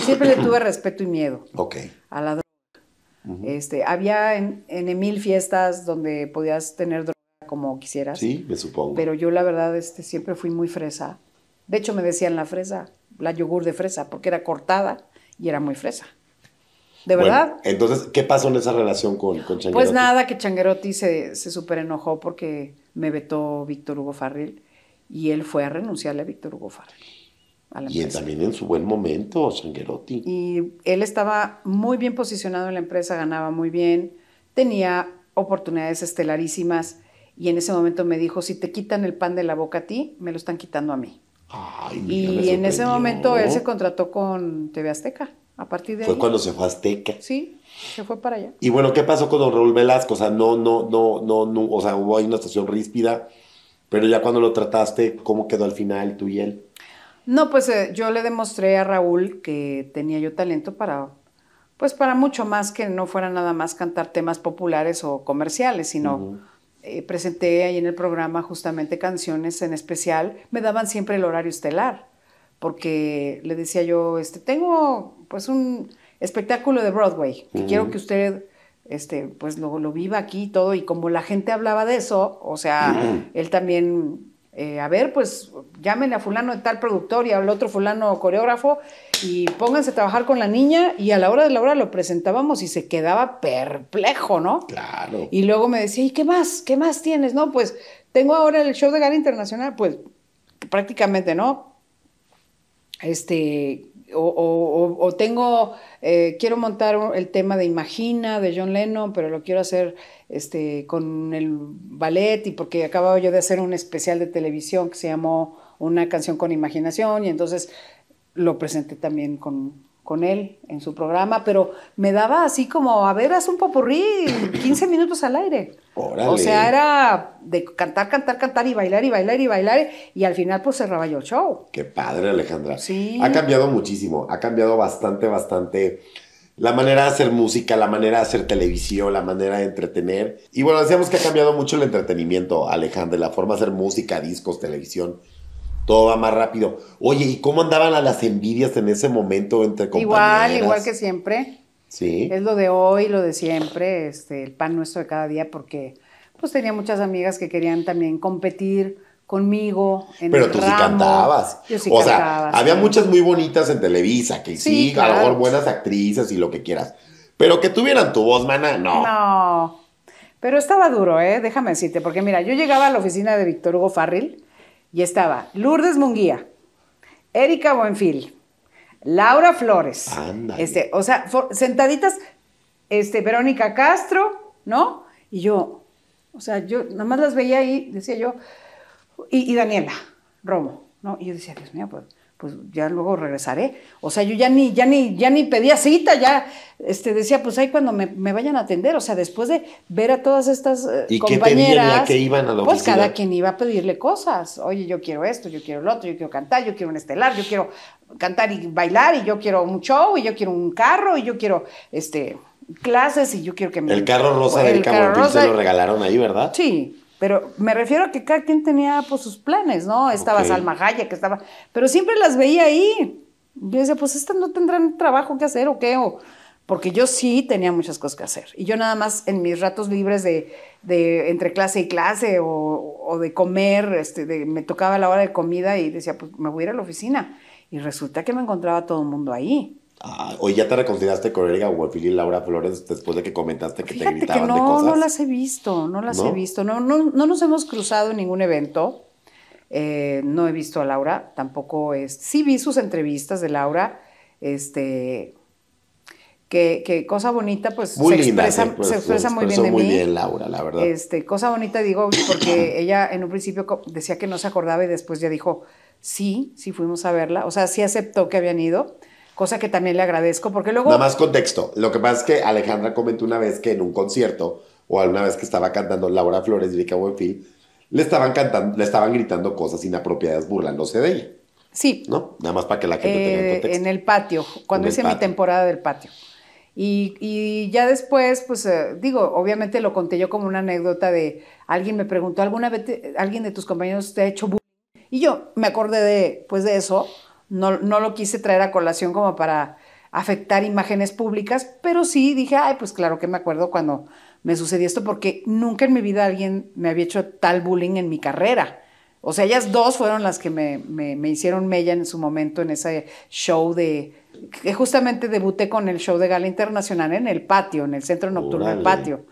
[SPEAKER 1] Siempre le tuve respeto y miedo. A la droga. este, había en, en mil fiestas donde podías tener droga como quisieras. Sí,
[SPEAKER 2] me supongo. Pero
[SPEAKER 1] yo la verdad este, siempre fui muy fresa. De hecho me decían la fresa, la yogur de fresa, porque era cortada y era muy fresa. ¿De verdad?
[SPEAKER 2] Entonces, ¿qué pasó en esa relación con, con Pues
[SPEAKER 1] nada, que Changuerotti se, se súper enojó porque me vetó Víctor Hugo Farril y él fue a renunciarle a Víctor Hugo Farril y también
[SPEAKER 2] en su buen momento, Sanguerotti.
[SPEAKER 1] Y él estaba muy bien posicionado en la empresa, ganaba muy bien, tenía oportunidades estelarísimas y en ese momento me dijo, si te quitan el pan de la boca a ti, me lo están quitando a mí.
[SPEAKER 2] y en ese momento él se
[SPEAKER 1] contrató con TV Azteca. A partir de fue cuando
[SPEAKER 2] se fue a Azteca.
[SPEAKER 1] Sí, se fue para allá.
[SPEAKER 2] Y bueno, ¿qué pasó con Raúl Velasco? O sea, no, no, no, no, no, o sea, hubo ahí una estación ríspida, pero ya cuando lo trataste, ¿cómo quedó al final tú y él?
[SPEAKER 1] No, pues eh, yo le demostré a Raúl que tenía yo talento para, pues para mucho más que no fuera nada más cantar temas populares o comerciales, sino eh, presenté ahí en el programa justamente canciones en especial. Me daban siempre el horario estelar, porque le decía yo, este, tengo pues un espectáculo de Broadway, que quiero que usted este, pues lo, lo viva aquí y todo, y como la gente hablaba de eso, o sea, él también eh, a ver, pues llamen a fulano de tal productor y al otro fulano coreógrafo y pónganse a trabajar con la niña y a la hora de la hora lo presentábamos y se quedaba perplejo, ¿no? Claro. Y luego me decía, ¿y qué más? ¿Qué más tienes? No, pues tengo ahora el show de gala internacional, pues prácticamente, ¿no? Este, o, tengo, eh, quiero montar el tema de Imagina, de John Lennon, pero lo quiero hacer este, con el ballet, y porque acababa yo de hacer un especial de televisión que se llamó Una canción con imaginación, y entonces lo presenté también con, con él en su programa, pero me daba así como, a ver, haz un popurrí, 15 minutos al aire. O sea, era de cantar, cantar, cantar y bailar y bailar y bailar y al final pues cerraba yo el show. Qué
[SPEAKER 2] padre, Alejandra. Sí. Ha cambiado muchísimo, ha cambiado bastante, bastante la manera de hacer música, la manera de hacer televisión, la manera de entretener. Y bueno, decíamos que ha cambiado mucho el entretenimiento, Alejandra, la forma de hacer música, discos, televisión todo va más rápido. Oye, ¿y cómo andaban a las envidias en ese momento entre compañeras? Igual, igual que
[SPEAKER 1] siempre. Sí. Es lo de hoy, lo de siempre, este, el pan nuestro de cada día, porque pues tenía muchas amigas que querían también competir conmigo Pero tú sí cantabas. Yo sí o sea, había muchas
[SPEAKER 2] muy bonitas en Televisa, que sí, buenas actrices y lo que quieras. Pero que tuvieran tu voz, mana, no.
[SPEAKER 1] No. Pero estaba duro, ¿eh? Déjame decirte, porque mira, yo llegaba a la oficina de Víctor Hugo Farril y estaba Lourdes Munguía, Erika Buenfil, Laura Flores. Este, o sea, sentaditas, este, Verónica Castro, ¿no? Y yo, o sea, yo nada más las veía ahí, decía yo, y, y Daniela Romo, ¿no? Y yo decía, Dios mío, pues pues ya luego regresaré. O sea, yo ya ni, ya ni, ya ni pedía cita, ya este, decía, pues ahí cuando me, vayan a atender. O sea, después de ver a todas estas eh, compañeras. que iban Pues cada quien iba a pedirle cosas. Oye, yo quiero esto, yo quiero el otro, yo quiero cantar, yo quiero un estelar, yo quiero cantar y bailar, y yo quiero un show, y yo quiero un carro, y yo quiero este clases, y yo quiero que me. El carro rosa del el carro lo
[SPEAKER 2] regalaron ahí, ¿verdad?
[SPEAKER 1] Sí. Pero me refiero a que cada quien tenía pues, sus planes, ¿no? Estaba Salma Salma que estaba. Pero siempre las veía ahí. Yo decía, pues estas no tendrán trabajo que hacer o qué, o. Porque yo sí tenía muchas cosas que hacer. Y yo nada más en mis ratos libres de, entre clase y clase o, de comer, este, me tocaba la hora de comida y decía, pues me voy a ir a la oficina. Y resulta que me encontraba todo el mundo ahí.
[SPEAKER 2] Hoy ah, ya te reconciliaste con Erika o y Laura Flores después de que comentaste que te gritaban que no, fíjate que No,
[SPEAKER 1] las he visto, no las he visto. No, no, nos hemos cruzado en ningún evento. Eh, no he visto a Laura, tampoco es. Sí vi sus entrevistas de Laura. Este. Que, cosa bonita, pues, muy eh, pues, se, expresa, se, expresa, muy bien de muy bien,
[SPEAKER 2] Laura, la verdad. Este,
[SPEAKER 1] cosa bonita, digo, porque <coughs> ella en un principio decía que no se acordaba y después ya dijo, sí, sí fuimos a verla. O sea, sí aceptó que habían ido cosa que también le agradezco, porque luego... Nada más
[SPEAKER 2] contexto. Lo que pasa es que Alejandra comentó una vez que en un concierto, o alguna vez que estaba cantando Laura Flores y Rica Buenfil, le estaban, cantando, le estaban gritando cosas inapropiadas burlándose de ella. Sí. ¿No? Nada más para que la gente tenga en eh, contexto. En
[SPEAKER 1] el patio, cuando hice mi temporada del patio. Y, y ya después, pues eh, digo, obviamente lo conté yo como una anécdota de alguien me preguntó, ¿alguna vez alguien de tus compañeros te ha hecho burla? Y yo me acordé de, pues, de eso no, lo quise traer a colación como para afectar imágenes públicas, pero sí dije, ay, pues claro que me acuerdo cuando me sucedió esto, porque nunca en mi vida alguien me había hecho tal bullying en mi carrera. O sea, ellas dos fueron las que me, me, hicieron mella en su momento en ese show de... que justamente debuté con el show de Gala Internacional en el patio, en el centro nocturno del patio.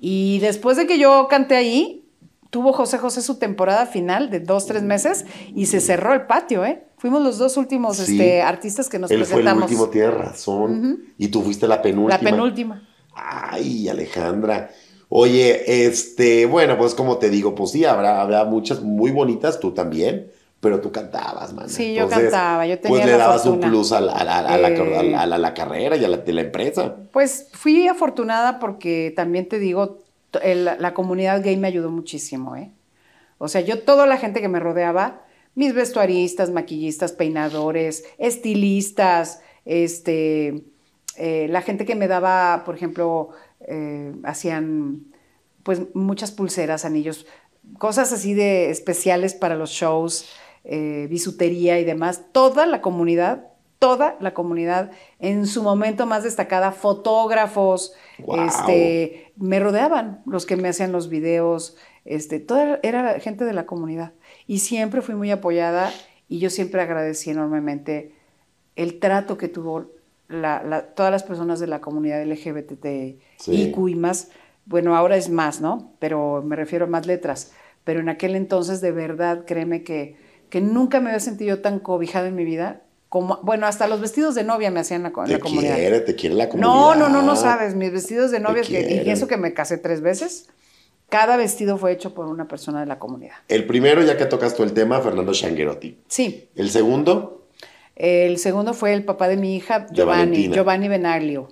[SPEAKER 1] Y después de que yo canté ahí, tuvo José José su temporada final de dos, tres meses y se cerró el patio, ¿eh? Fuimos los dos últimos este, artistas que nos presentamos. Él fue el último,
[SPEAKER 2] tienes razón. Y tú fuiste la penúltima. La penúltima. Ay, Alejandra. Oye, este, bueno, pues como te digo, pues sí, habrá, habrá muchas muy bonitas, tú también, pero tú cantabas, man.
[SPEAKER 1] Sí, yo cantaba, yo pues tenía Pues le dabas un plus
[SPEAKER 2] a la, a la, eh, la carrera y a la, empresa.
[SPEAKER 1] Pues fui afortunada porque también te digo, la comunidad gay me ayudó muchísimo, ¿eh? O sea, yo, toda la gente que me rodeaba, mis vestuaristas, maquillistas, peinadores, estilistas, este, eh, la gente que me daba, por ejemplo, eh, hacían pues muchas pulseras, anillos, cosas así de especiales para los shows, eh, bisutería y demás. Toda la comunidad, toda la comunidad, en su momento más destacada, fotógrafos, este, me rodeaban los que me hacían los videos, este, toda era gente de la comunidad. Y siempre fui muy apoyada y yo siempre agradecí enormemente el trato que tuvo todas las personas de la comunidad LGBTIQ sí. y más. Bueno, ahora es más, ¿no? Pero me refiero a más letras. Pero en aquel entonces, de verdad, créeme que, que nunca me había sentido tan cobijada en mi vida como, bueno, hasta los vestidos de novia me hacían la, te Quiere,
[SPEAKER 2] te quiere la comunidad. No, no, no, no sabes.
[SPEAKER 1] Mis vestidos de novia, que, y eso que me casé tres veces. Cada vestido fue hecho por una persona de la comunidad.
[SPEAKER 2] El primero, ya que tocas tú el tema, Fernando Shangherotti. Sí. ¿El segundo?
[SPEAKER 1] El segundo fue el papá de mi hija, Giovanni, Giovanni Benaglio.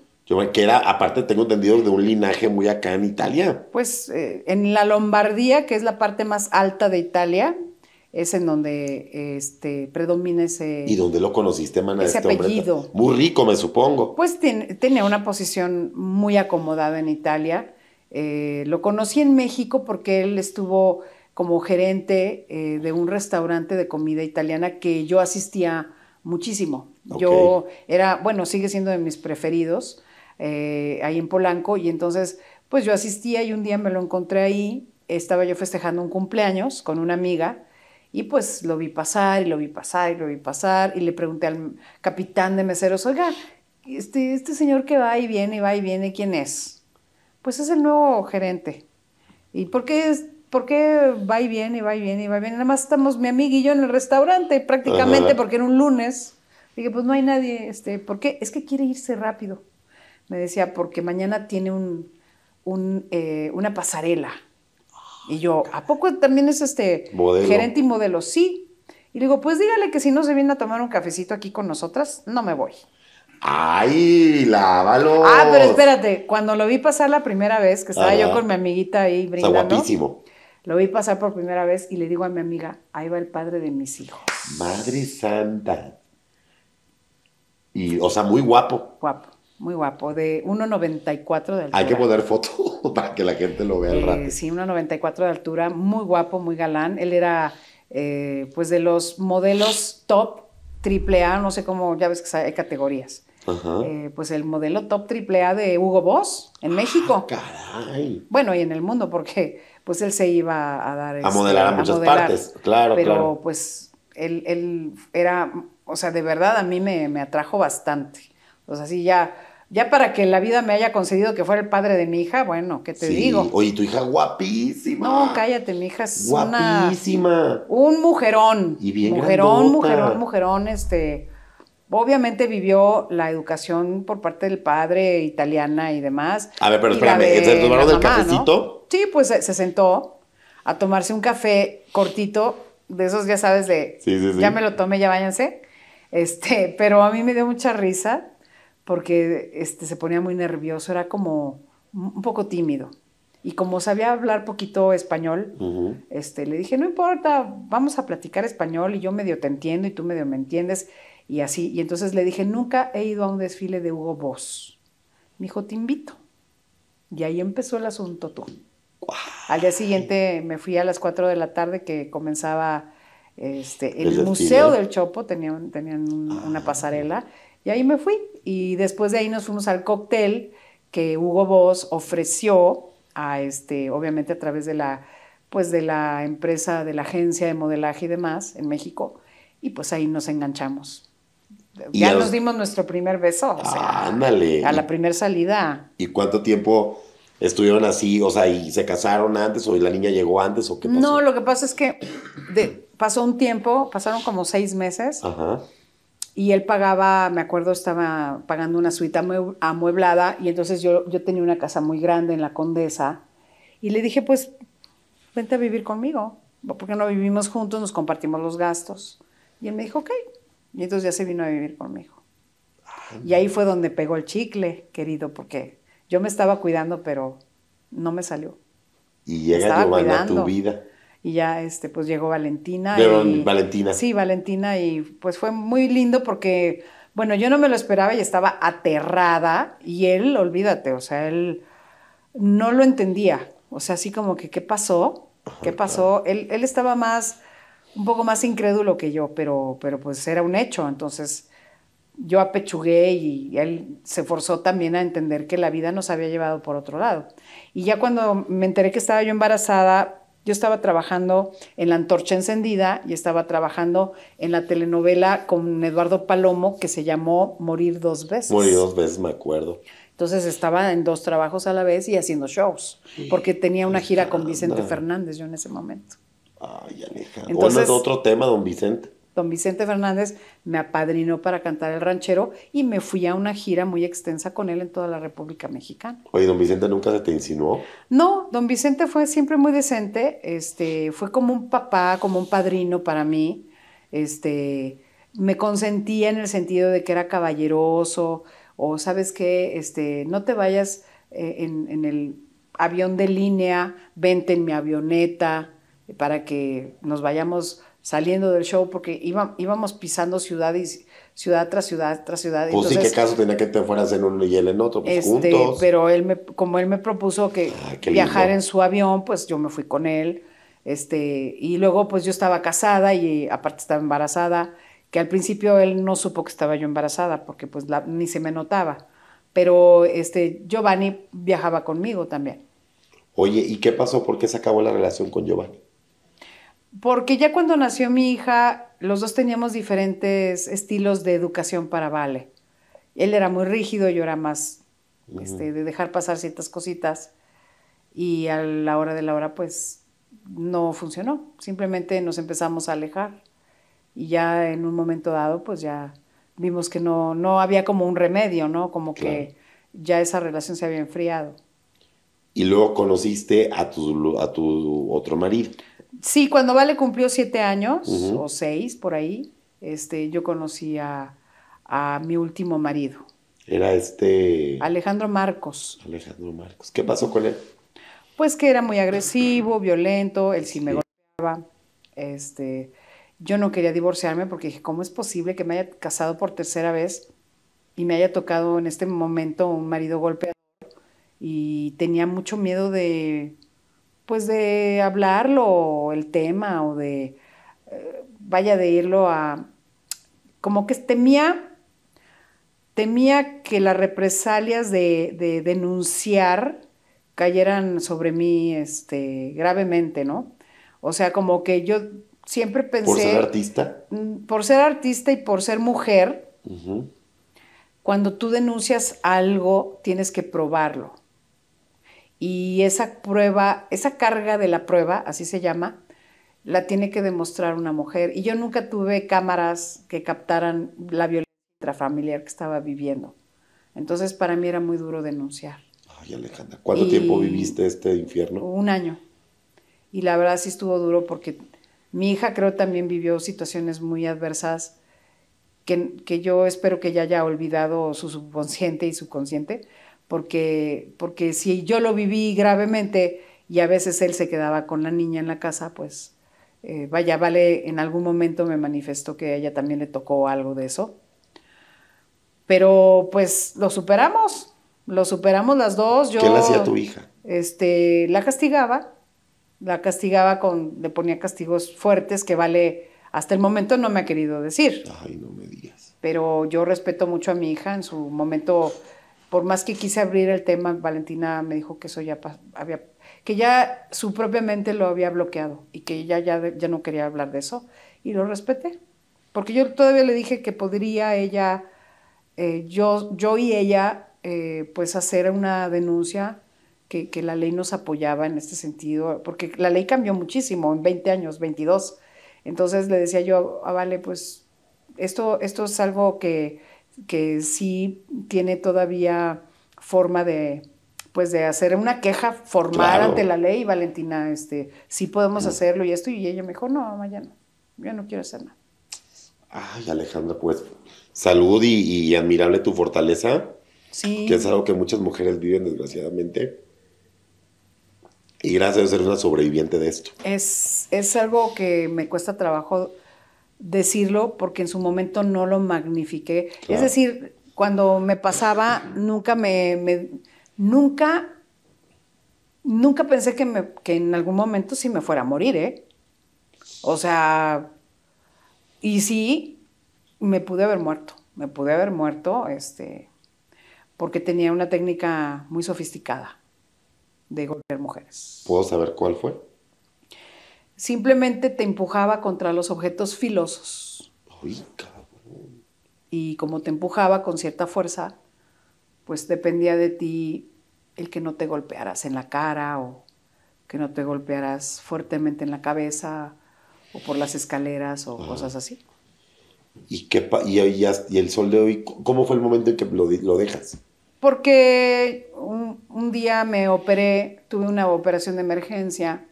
[SPEAKER 2] que era, aparte tengo entendido, de un linaje muy acá en Italia.
[SPEAKER 1] Pues eh, en la Lombardía, que es la parte más alta de Italia, es en donde este, predomina ese... ¿Y
[SPEAKER 2] donde lo conociste, Ese este apellido. muy rico, me supongo.
[SPEAKER 1] Pues tiene, tenía una posición muy acomodada en Italia. Eh, lo conocí en México porque él estuvo como gerente eh, de un restaurante de comida italiana que yo asistía muchísimo. Yo era, bueno, sigue siendo de mis preferidos eh, ahí en Polanco y entonces pues yo asistía y un día me lo encontré ahí, estaba yo festejando un cumpleaños con una amiga y pues lo vi pasar y lo vi pasar y lo vi pasar y le pregunté al capitán de meseros, oiga, este, este señor que va y viene y va y viene, ¿quién es? pues es el nuevo gerente. ¿Y por qué, es, por va y viene y va y viene y va y viene? Nada más estamos mi amiga y yo en el restaurante prácticamente porque era un lunes. Dije, pues no hay nadie, este, ¿por qué? Es que quiere irse rápido. Me decía, porque mañana tiene un, eh, una pasarela. Y yo, ¿a poco también es este gerente y modelo? Sí. Y le digo, pues dígale que si no se viene a tomar un cafecito aquí con nosotras, no me voy.
[SPEAKER 2] ¡Ay, lávalo! Ah, pero
[SPEAKER 1] espérate, cuando lo vi pasar la primera vez, que estaba yo con mi amiguita ahí brindando. Está Lo vi pasar por primera vez y le digo a mi amiga, ahí va el padre de mis hijos.
[SPEAKER 2] Madre santa. Y, o sea, muy guapo.
[SPEAKER 1] Guapo, muy guapo, de 1,94 de altura. Hay que poner
[SPEAKER 2] foto <laughs> para que la gente lo vea al eh, rato.
[SPEAKER 1] Sí, 1,94 de altura, muy guapo, muy galán. Él era, eh, pues, de los modelos top, triple A, no sé cómo, ya ves que hay categorías. Eh, pues el modelo top triple A de Hugo Boss en ah, México. Bueno, y en el mundo, porque pues él se iba a dar... A este, modelar a, muchas partes, claro, pero, claro. pues él, él, era, o sea, de verdad a mí me, atrajo bastante. O sea, sí, ya ya para que la vida me haya concedido que fuera el padre de mi hija, bueno, ¿qué te digo?
[SPEAKER 2] Oye, tu hija guapísima.
[SPEAKER 1] No, cállate, mi hija es guapísima. Una, un mujerón. Y bien mujerón, mujerón, mujerón, este Obviamente vivió la educación por parte del padre italiana y demás. A ver, pero espérame, de tomaron del cafecito? Sí, pues se, sentó a tomarse un café cortito, de esos ya sabes de,
[SPEAKER 2] sí, sí, sí. ya me
[SPEAKER 1] lo tome, ya váyanse. Este, <laughs> pero a mí me dio mucha risa porque este, se ponía muy nervioso, era como un poco tímido. Y como sabía hablar poquito español, este, le dije, no importa, vamos a platicar español y yo medio te entiendo y tú medio me entiendes y así. Y entonces le dije, nunca he ido a un desfile de Hugo Boss. Me dijo, te invito. Y ahí empezó el asunto tú. Al día siguiente me fui a las 4 de la tarde que comenzaba este, el, Museo del Chopo, tenían, tenían ah, una pasarela, y ahí me fui. Y después de ahí nos fuimos al cóctel que Hugo Boss ofreció, a este, obviamente a través de la, pues de la empresa, de la agencia de modelaje y demás en México, y pues ahí nos enganchamos. Ya nos dimos nuestro primer beso. O
[SPEAKER 2] ándale. A la
[SPEAKER 1] primera salida.
[SPEAKER 2] ¿Y cuánto tiempo estuvieron así? O sea, ¿y se casaron antes o la niña llegó antes o qué pasó?
[SPEAKER 1] No, lo que pasa es que pasó un tiempo, pasaron como seis meses. Y él pagaba, me acuerdo, estaba pagando una suita amueblada y entonces yo, yo tenía una casa muy grande en la Condesa y le dije, pues, vente a vivir conmigo, porque no vivimos juntos, nos compartimos los gastos. Y él me dijo, ok, y entonces ya se vino a vivir conmigo. Ah, y ahí fue donde pegó el chicle, querido, porque yo me estaba cuidando, pero no me salió.
[SPEAKER 2] Y llega Giovanna a tu vida.
[SPEAKER 1] Y ya, este, pues llegó Valentina.
[SPEAKER 2] Valentina. Sí,
[SPEAKER 1] Valentina, y pues fue muy lindo porque, bueno, yo no me lo esperaba y estaba aterrada. Y él, olvídate, o sea, él no lo entendía. O sea, así como que, ¿qué pasó? ¿Qué pasó? Él, él estaba más un poco más incrédulo que yo, pero, pero pues era un hecho. Entonces yo apechugué y él se forzó también a entender que la vida nos había llevado por otro lado. Y ya cuando me enteré que estaba yo embarazada, yo estaba trabajando en La Antorcha Encendida y estaba trabajando en la telenovela con Eduardo Palomo que se llamó Morir dos veces. Morir dos
[SPEAKER 2] veces, me acuerdo.
[SPEAKER 1] Entonces estaba en dos trabajos a la vez y haciendo shows, porque tenía una gira con Vicente Fernández yo en ese momento.
[SPEAKER 2] Ay, Aleja. otro tema, don Vicente.
[SPEAKER 1] Don Vicente Fernández me apadrinó para cantar el ranchero y me fui a una gira muy extensa con él en toda la República Mexicana.
[SPEAKER 2] Oye, don Vicente nunca se te insinuó.
[SPEAKER 1] No, don Vicente fue siempre muy decente, este, fue como un papá, como un padrino para mí. Este, me consentía en el sentido de que era caballeroso, o sabes qué, este, no te vayas eh, en el avión de línea, vente en mi avioneta para que nos vayamos saliendo del show porque íbamos pisando ciudad y ciudad tras ciudad tras ciudad. Pues sí, qué caso
[SPEAKER 2] tenía que te fueras en uno y él en otro, pues este,
[SPEAKER 1] Pero él me, como él me propuso que ah, viajar en su avión, pues yo me fui con él. Este, y luego pues yo estaba casada y aparte estaba embarazada, que al principio él no supo que estaba yo embarazada porque pues ni se me notaba. Pero este Giovanni viajaba conmigo también.
[SPEAKER 2] Oye, ¿y qué pasó? ¿Por qué se acabó la relación con Giovanni?
[SPEAKER 1] Porque ya cuando nació mi hija, los dos teníamos diferentes estilos de educación para Vale. Él era muy rígido, yo era más este, de dejar pasar ciertas cositas. Y a la hora de la hora, pues no funcionó. Simplemente nos empezamos a alejar. Y ya en un momento dado, pues ya vimos que no, había como un remedio, ¿no? Como que ya esa relación se había enfriado.
[SPEAKER 2] Y luego conociste a tu, a tu otro marido.
[SPEAKER 1] Sí, cuando Vale cumplió siete años o seis por ahí, este, yo conocí a, mi último marido.
[SPEAKER 2] Era este...
[SPEAKER 1] Alejandro Marcos.
[SPEAKER 2] Alejandro Marcos. ¿Qué pasó con él?
[SPEAKER 1] Pues que era muy agresivo, violento, él sí me golpeaba. Este, yo no quería divorciarme porque dije, ¿cómo es posible que me haya casado por tercera vez y me haya tocado en este momento un marido golpeador? Y tenía mucho miedo de, pues de hablarlo, el tema, o de, eh, vaya, de irlo a, como que temía, temía que las represalias de, de denunciar cayeran sobre mí este, gravemente, ¿no? O sea, como que yo siempre pensé... ¿Por ser
[SPEAKER 2] artista?
[SPEAKER 1] Mm, por ser artista y por ser mujer, cuando tú denuncias algo, tienes que probarlo y esa prueba, esa carga de la prueba, así se llama, la tiene que demostrar una mujer. Y yo nunca tuve cámaras que captaran la violencia intrafamiliar que estaba viviendo. Entonces para mí era muy duro denunciar.
[SPEAKER 2] Ay, Alejandra, ¿cuánto tiempo viviste este infierno?
[SPEAKER 1] Un año. Y la verdad sí estuvo duro porque mi hija creo también vivió situaciones muy adversas que, que yo espero que ya haya olvidado su subconsciente y su consciente, porque, porque si yo lo viví gravemente y a veces él se quedaba con la niña en la casa, pues eh, vaya, vale, en algún momento me manifestó que a ella también le tocó algo de eso. Pero pues lo superamos, lo superamos las dos. Yo, ¿Qué le hacía tu hija? Este, la castigaba, la castigaba con, le ponía castigos fuertes que vale, hasta el momento no me ha querido decir. Ay, no me digas. Pero yo respeto mucho a mi hija, en su momento por más que quise abrir el tema, Valentina me dijo que eso ya había, que ya su propia mente lo había bloqueado y que ella ya, ya no quería hablar de eso. Y lo respeté, porque yo todavía le dije que podría ella, eh, yo, yo y ella, eh, pues hacer una denuncia que, que, la ley nos apoyaba en este sentido, porque la ley cambió muchísimo en 20 años, 22. Entonces le decía yo, a ah, vale, pues esto, esto es algo que que sí tiene todavía forma de pues de hacer una queja formal ante la ley, Valentina, este, sí podemos mm. hacerlo y esto, y ella me dijo, no, mamá, ya no, yo no quiero hacer nada.
[SPEAKER 2] Ay, Alejandra, pues salud y, admirable tu fortaleza, sí. que es algo que muchas mujeres viven desgraciadamente. Y gracias a ser una sobreviviente de esto.
[SPEAKER 1] Es, es algo que me cuesta trabajo decirlo porque en su momento no lo magnifiqué. Es decir, cuando me pasaba, nunca me, nunca, nunca pensé que, me, en algún momento sí me fuera a morir, ¿eh? O sea, y sí, me pude haber muerto, me pude haber muerto, este, porque tenía una técnica muy sofisticada de golpear mujeres.
[SPEAKER 2] ¿Puedo saber cuál fue?
[SPEAKER 1] simplemente te empujaba contra los objetos filosos.
[SPEAKER 2] Ay, cabrón.
[SPEAKER 1] Y como te empujaba con cierta fuerza, pues dependía de ti el que no te golpearas en la cara o que no te golpearas fuertemente en la cabeza o por las escaleras o cosas así.
[SPEAKER 2] ¿Y, qué y, el sol de hoy, cómo fue el momento en que lo, lo dejas?
[SPEAKER 1] Porque un día me operé, tuve una operación de emergencia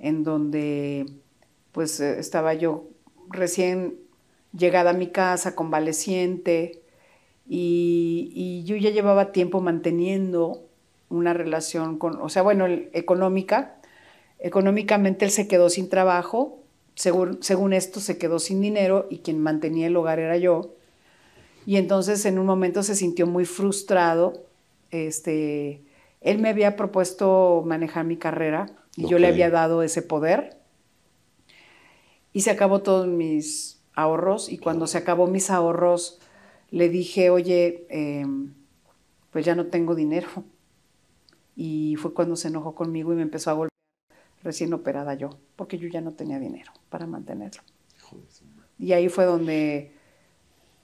[SPEAKER 1] en donde pues eh, estaba yo recién llegada a mi casa, convaleciente, y, yo ya llevaba tiempo manteniendo una relación con, o sea, bueno, económica. Económicamente él se quedó sin trabajo, según, según, esto se quedó sin dinero y quien mantenía el hogar era yo. Y entonces en un momento se sintió muy frustrado. Este, él me había propuesto manejar mi carrera y yo le había dado ese poder. Y se acabó todos mis ahorros y cuando se acabó mis ahorros le dije, oye, em, pues ya no tengo dinero. Y fue cuando se enojó conmigo y me empezó a golpear recién operada yo, porque yo ya no tenía dinero para mantenerlo. y ahí fue donde,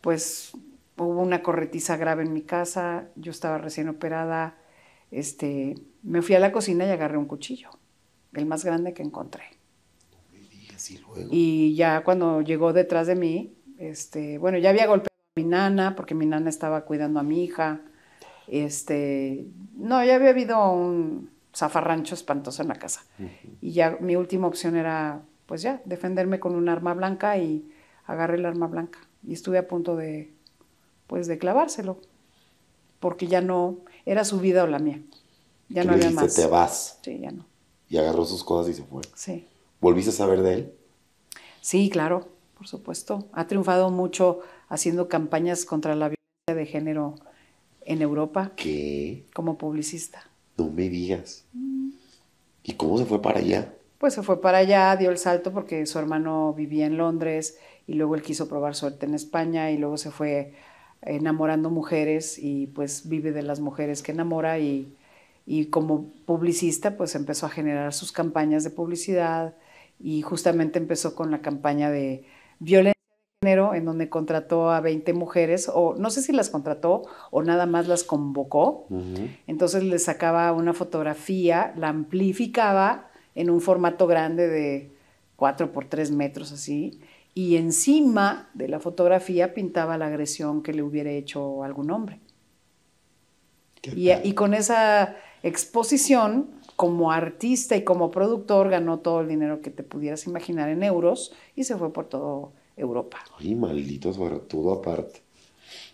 [SPEAKER 1] pues, hubo una corretiza grave en mi casa, yo estaba recién operada, este, me fui a la cocina y agarré un cuchillo el más grande que encontré. Y, ya cuando llegó detrás de mí, este, bueno, ya había golpeado a mi nana porque mi nana estaba cuidando a mi hija. Este, no, ya había habido un zafarrancho espantoso en la casa. Y ya mi última opción era, pues ya, defenderme con un arma blanca y agarré el arma blanca. Y estuve a punto de, pues, de clavárselo. Porque ya no, era su vida o la mía. Ya no había más. Te vas. Sí, ya no
[SPEAKER 2] y agarró sus cosas y se fue. Sí. ¿Volviste a saber de él?
[SPEAKER 1] Sí, claro, por supuesto. Ha triunfado mucho haciendo campañas contra la violencia de género en Europa. ¿Qué? Como publicista.
[SPEAKER 2] No me digas. ¿Y cómo se fue para allá?
[SPEAKER 1] Pues se fue para allá, dio el salto porque su hermano vivía en Londres y luego él quiso probar suerte en España y luego se fue enamorando mujeres y pues vive de las mujeres que enamora y y como publicista pues empezó a generar sus campañas de publicidad y justamente empezó con la campaña de violencia de género en donde contrató a 20 mujeres o no sé si las contrató o nada más las convocó. Entonces le sacaba una fotografía, la amplificaba en un formato grande de 4 por 3 metros así y encima de la fotografía pintaba la agresión que le hubiera hecho algún hombre. y, con esa exposición, como artista y como productor, ganó todo el dinero que te pudieras imaginar en euros y se fue por toda Europa.
[SPEAKER 2] Ay, maldito todo aparte.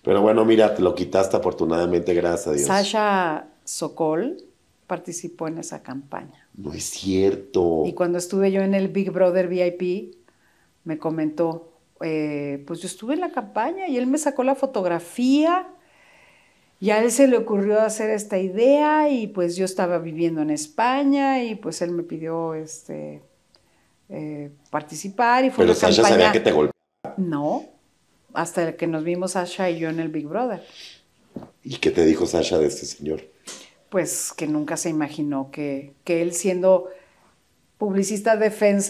[SPEAKER 2] Pero bueno, mira, te lo quitaste afortunadamente, gracias a Dios.
[SPEAKER 1] Sasha Sokol participó en esa campaña.
[SPEAKER 2] No es cierto. Y cuando
[SPEAKER 1] estuve yo en el Big Brother VIP, me comentó, eh, pues yo estuve en la campaña y él me sacó la fotografía y a él se le ocurrió hacer esta idea y pues yo estaba viviendo en España y pues él me pidió este, eh, participar. Y fue Pero Sasha sabía que te
[SPEAKER 2] golpeaba.
[SPEAKER 1] No, hasta que nos vimos Sasha y yo en el Big Brother.
[SPEAKER 2] ¿Y qué te dijo Sasha de este señor?
[SPEAKER 1] Pues que nunca se imaginó que, que él siendo publicista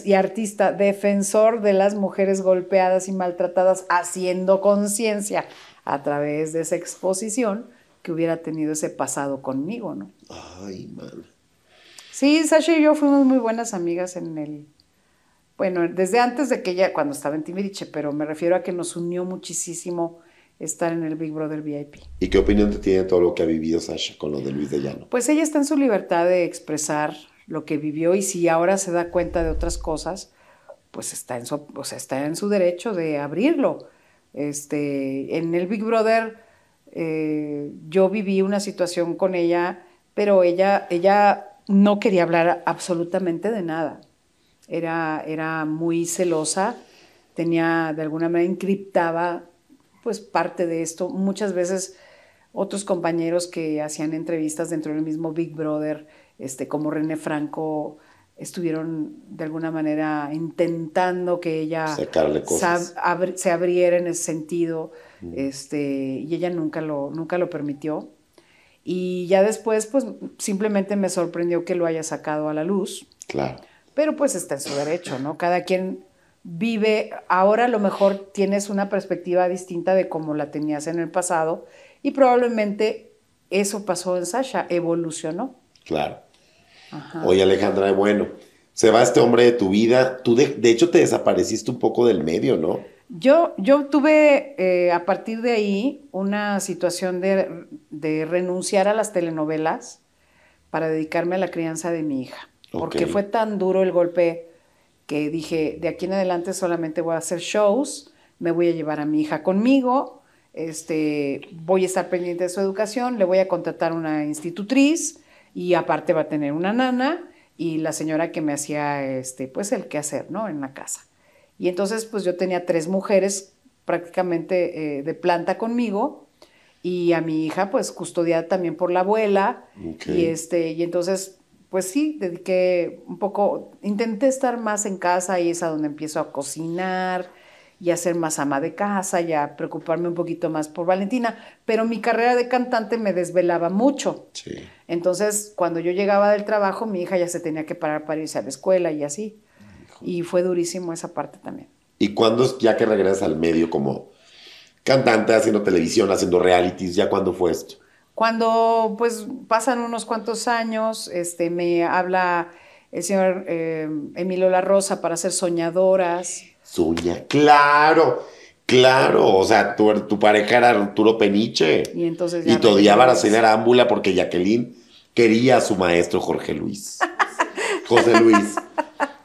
[SPEAKER 1] y artista, defensor de las mujeres golpeadas y maltratadas, haciendo conciencia a través de esa exposición, que hubiera tenido ese pasado conmigo, ¿no? Ay, man. Sí, Sasha y yo fuimos muy buenas amigas en el... Bueno, desde antes de que ella, cuando estaba en Timbiriche, pero me refiero a que nos unió muchísimo estar en el Big Brother VIP.
[SPEAKER 2] ¿Y qué opinión te tiene todo lo que ha vivido Sasha con lo de Luis de Llano?
[SPEAKER 1] Pues ella está en su libertad de expresar lo que vivió y si ahora se da cuenta de otras cosas, pues está en su, o sea, está en su derecho de abrirlo. Este, en el Big Brother eh, yo viví una situación con ella, pero ella, ella no quería hablar absolutamente de nada. Era, era muy celosa, tenía de alguna manera encriptaba pues parte de esto. Muchas veces otros compañeros que hacían entrevistas dentro del mismo Big Brother, este, como René Franco, estuvieron de alguna manera intentando que ella se abriera en ese sentido este, y ella nunca lo, nunca lo permitió. Y ya después, pues simplemente me sorprendió que lo haya sacado a la luz. Claro. Pero pues está en su derecho, ¿no? Cada quien vive, ahora a lo mejor tienes una perspectiva distinta de como la tenías en el pasado y probablemente eso pasó en Sasha, evolucionó.
[SPEAKER 2] Claro. Oye Alejandra, bueno, se va este hombre de tu vida, tú de hecho te desapareciste un poco del medio, ¿no?
[SPEAKER 1] Yo, tuve eh, a partir de ahí una situación de, renunciar a las telenovelas para dedicarme a la crianza de mi hija, porque fue tan duro el golpe que dije, de aquí en adelante solamente voy a hacer shows, me voy a llevar a mi hija conmigo, este, voy a estar pendiente de su educación, le voy a contratar una institutriz y aparte va a tener una nana y la señora que me hacía este, pues el quehacer, ¿no? En la casa. Y entonces, pues yo tenía tres mujeres prácticamente eh, de planta conmigo y a mi hija, pues custodiada también por la abuela. Y, este, y entonces, pues sí, dediqué un poco, intenté estar más en casa y es a donde empiezo a cocinar y a ser más ama de casa y a preocuparme un poquito más por Valentina, pero mi carrera de cantante me desvelaba mucho. Entonces, cuando yo llegaba del trabajo, mi hija ya se tenía que parar para irse a la escuela y así y fue durísimo esa parte también.
[SPEAKER 2] ¿Y cuándo, ya que regresas al medio como cantante, haciendo televisión, haciendo realities, ya cuándo fue esto?
[SPEAKER 1] Cuando pues pasan unos cuantos años, este, me habla el señor eh, Emilio La Rosa para hacer soñadoras.
[SPEAKER 2] Soña, claro, claro. O sea, tu, pareja era Arturo Peniche. Y
[SPEAKER 1] entonces ya Y todavía a soñar
[SPEAKER 2] Ámbula porque Jacqueline quería a su maestro Jorge Luis. <laughs> José Luis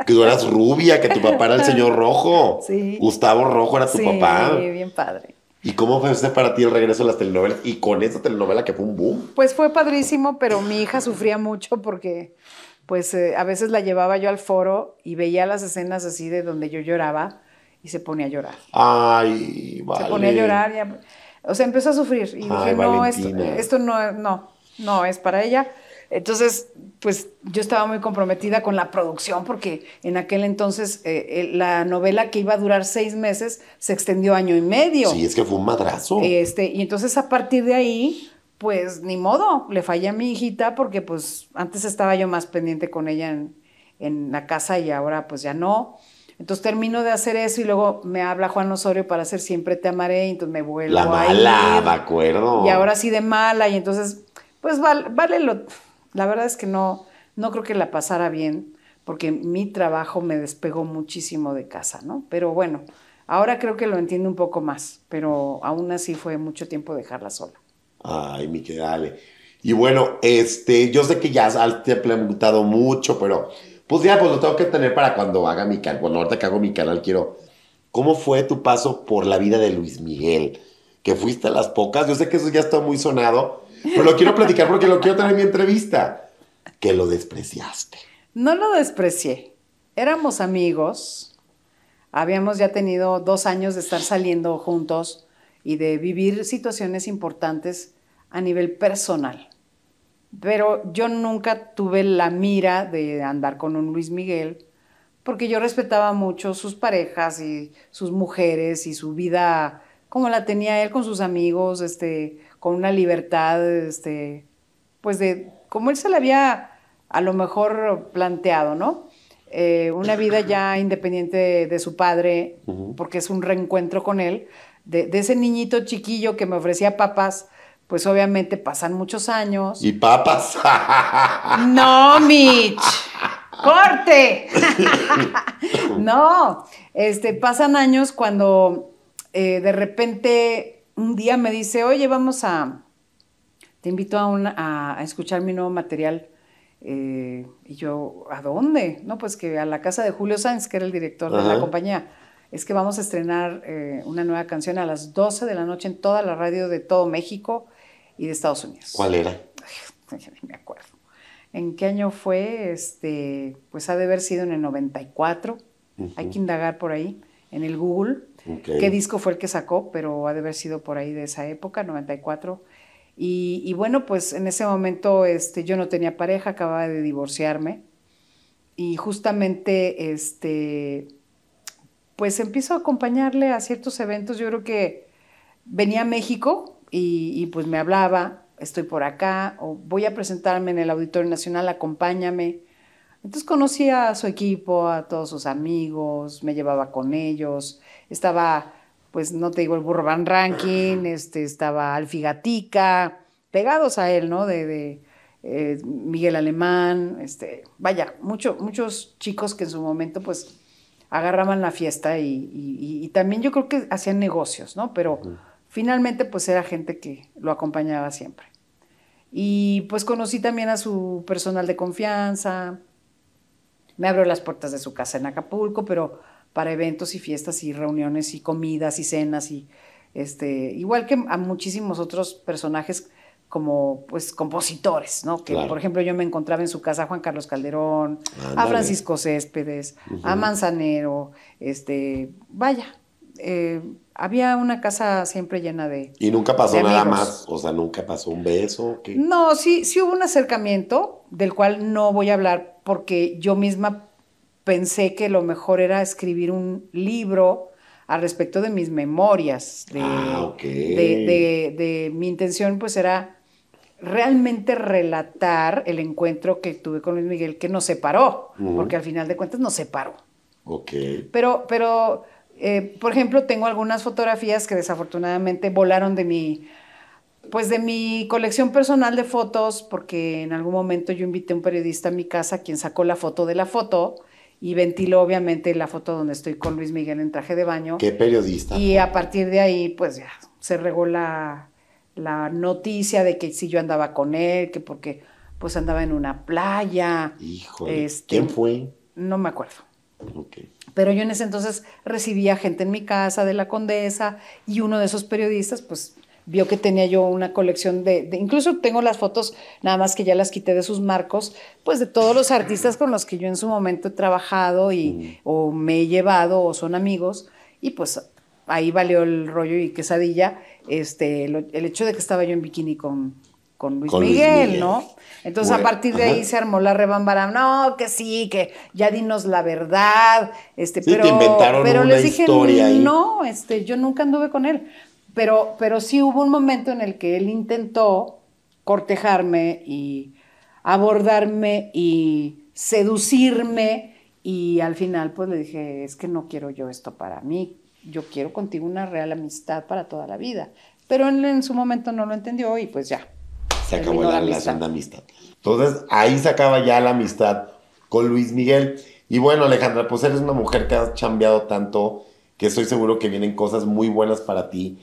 [SPEAKER 2] que tú eras rubia, que tu papá era el señor Rojo. Sí. Gustavo Rojo era tu papá. Sí,
[SPEAKER 1] bien padre.
[SPEAKER 2] ¿Y cómo fue ese para ti el regreso a las telenovelas y con esta telenovela que fue un boom?
[SPEAKER 1] Pues fue padrísimo, pero mi hija sufría mucho porque pues eh, a veces la llevaba yo al foro y veía las escenas así de donde yo lloraba y se ponía a llorar.
[SPEAKER 2] Ay, vale. Se ponía a llorar,
[SPEAKER 1] o sea, empezó a sufrir y dije, no, esto, no, no es para ella entonces, pues yo estaba muy comprometida con la producción porque en aquel entonces eh, eh, la novela que iba a durar seis meses se extendió año y medio. Sí, es que fue un madrazo. Este, y entonces a partir de ahí, pues ni modo, le fallé a mi hijita porque pues antes estaba yo más pendiente con ella en, la casa y ahora pues ya no. Entonces termino de hacer eso y luego me habla Juan Osorio para hacer Siempre te amaré y entonces me vuelvo La mala, de
[SPEAKER 2] acuerdo. Y ahora
[SPEAKER 1] sí de mala y entonces pues vale, vale lo la verdad es que no, no creo que la pasara bien, porque mi trabajo me despegó muchísimo de casa, ¿no? Pero bueno, ahora creo que lo entiendo un poco más, pero aún así fue mucho tiempo dejarla sola.
[SPEAKER 2] Ay, mi que dale. Y bueno, este, yo sé que ya te he preguntado mucho, pero pues ya, pues lo tengo que tener para cuando haga mi canal. Bueno, ahorita que hago mi canal, quiero. ¿Cómo fue tu paso por la vida de Luis Miguel? Que fuiste a las pocas. Yo sé que eso ya está muy sonado, pero lo quiero platicar porque lo quiero tener en mi entrevista. Que lo despreciaste.
[SPEAKER 1] No lo desprecié. Éramos amigos. Habíamos ya tenido dos años de estar saliendo juntos y de vivir situaciones importantes a nivel personal. Pero yo nunca tuve la mira de andar con un Luis Miguel, porque yo respetaba mucho sus parejas y sus mujeres y su vida como la tenía él con sus amigos, este, con una libertad, este, pues de, como él se la había a lo mejor planteado, ¿no? Eh, una vida ya independiente de, su padre, porque es un reencuentro con él, de, ese niñito chiquillo que me ofrecía papas, pues obviamente pasan muchos años.
[SPEAKER 2] ¿Y papas? <laughs>
[SPEAKER 1] no, Mitch. ¡Corte! <laughs> no, este, pasan años cuando eh, de repente un día me dice, oye, vamos a, te invito a, escuchar mi nuevo material. Eh, y yo, ¿a dónde? No, pues que a la casa de Julio Sáenz, que era el director de la compañía. Es que vamos a estrenar eh, una nueva canción a las 12 de la noche en toda la radio de todo México y de Estados Unidos. ¿Cuál era? me acuerdo. ¿En qué año fue? Este, pues ha de haber sido en el 94. Hay que indagar por ahí, en el Google qué disco fue el que sacó, pero ha de haber sido por ahí de esa época, 94. Y, y bueno, pues en ese momento este, yo no tenía pareja, acababa de divorciarme. Y justamente, este, pues empiezo a acompañarle a ciertos eventos. Yo creo que venía a México y, pues me hablaba, estoy por acá, o voy a presentarme en el Auditorio Nacional, acompáñame. Entonces conocí a su equipo, a todos sus amigos, me llevaba con ellos estaba, pues no te digo, el burro Ranking, este, estaba Alfigatica, pegados a él, ¿no? De, eh, Miguel Alemán, este, vaya, muchos chicos que en su momento, pues, agarraban la fiesta y, también yo creo que hacían negocios, ¿no? Pero finalmente, pues, era gente que lo acompañaba siempre. Y pues conocí también a su personal de confianza, me abrió las puertas de su casa en Acapulco, pero para eventos y fiestas y reuniones y comidas y cenas y este, igual que a muchísimos otros personajes como pues compositores, ¿no? Que por ejemplo yo me encontraba en su casa a Juan Carlos Calderón, a Francisco Céspedes, a Manzanero, este, vaya, eh, había una casa siempre llena de
[SPEAKER 2] y nunca pasó nada más, o sea, nunca pasó un beso.
[SPEAKER 1] No, sí, sí hubo un acercamiento del cual no voy a hablar porque yo misma pensé que lo mejor era escribir un libro al respecto de mis memorias. Ah,
[SPEAKER 2] de,
[SPEAKER 1] de, mi intención, pues era realmente relatar el encuentro que tuve con Luis Miguel que nos separó, porque al final de cuentas nos separó. Ok. Pero, pero eh, por ejemplo, tengo algunas fotografías que desafortunadamente volaron de mi, pues de mi colección personal de fotos, porque en algún momento yo invité a un periodista a mi casa, quien sacó la foto de la foto, y ventiló obviamente la foto donde estoy con Luis Miguel en traje de baño. Qué
[SPEAKER 2] periodista.
[SPEAKER 1] Y a partir de ahí, pues ya se regó la, noticia de que si yo andaba con él, que porque pues andaba en una playa. Hijo. Este, ¿Quién fue? No me acuerdo. Pero yo en ese entonces recibía gente en mi casa de la condesa y uno de esos periodistas, pues vio que tenía yo una colección de, incluso tengo las fotos, nada más que ya las quité de sus marcos, pues de todos los artistas con los que yo en su momento he trabajado y, mm. o me he llevado o son amigos, y pues ahí valió el rollo y quesadilla, este, el hecho de que estaba yo en bikini con, con Luis, Miguel, ¿no? Entonces a partir de ahí se armó la rebambara, no, que sí, que ya dinos la verdad, este, sí, pero, inventaron pero les dije, historia no, este, yo nunca anduve con él pero, pero sí hubo un momento en el que él intentó cortejarme y abordarme y seducirme y al final pues le dije, es que no quiero yo esto para mí, yo quiero contigo una real amistad para toda la vida. Pero él en su momento no lo entendió y pues ya. Se acabó la, amistad.
[SPEAKER 2] Entonces ahí se acaba ya la amistad con Luis Miguel. Y bueno, Alejandra, pues eres una mujer que has chambeado tanto, que estoy seguro que vienen cosas muy buenas para ti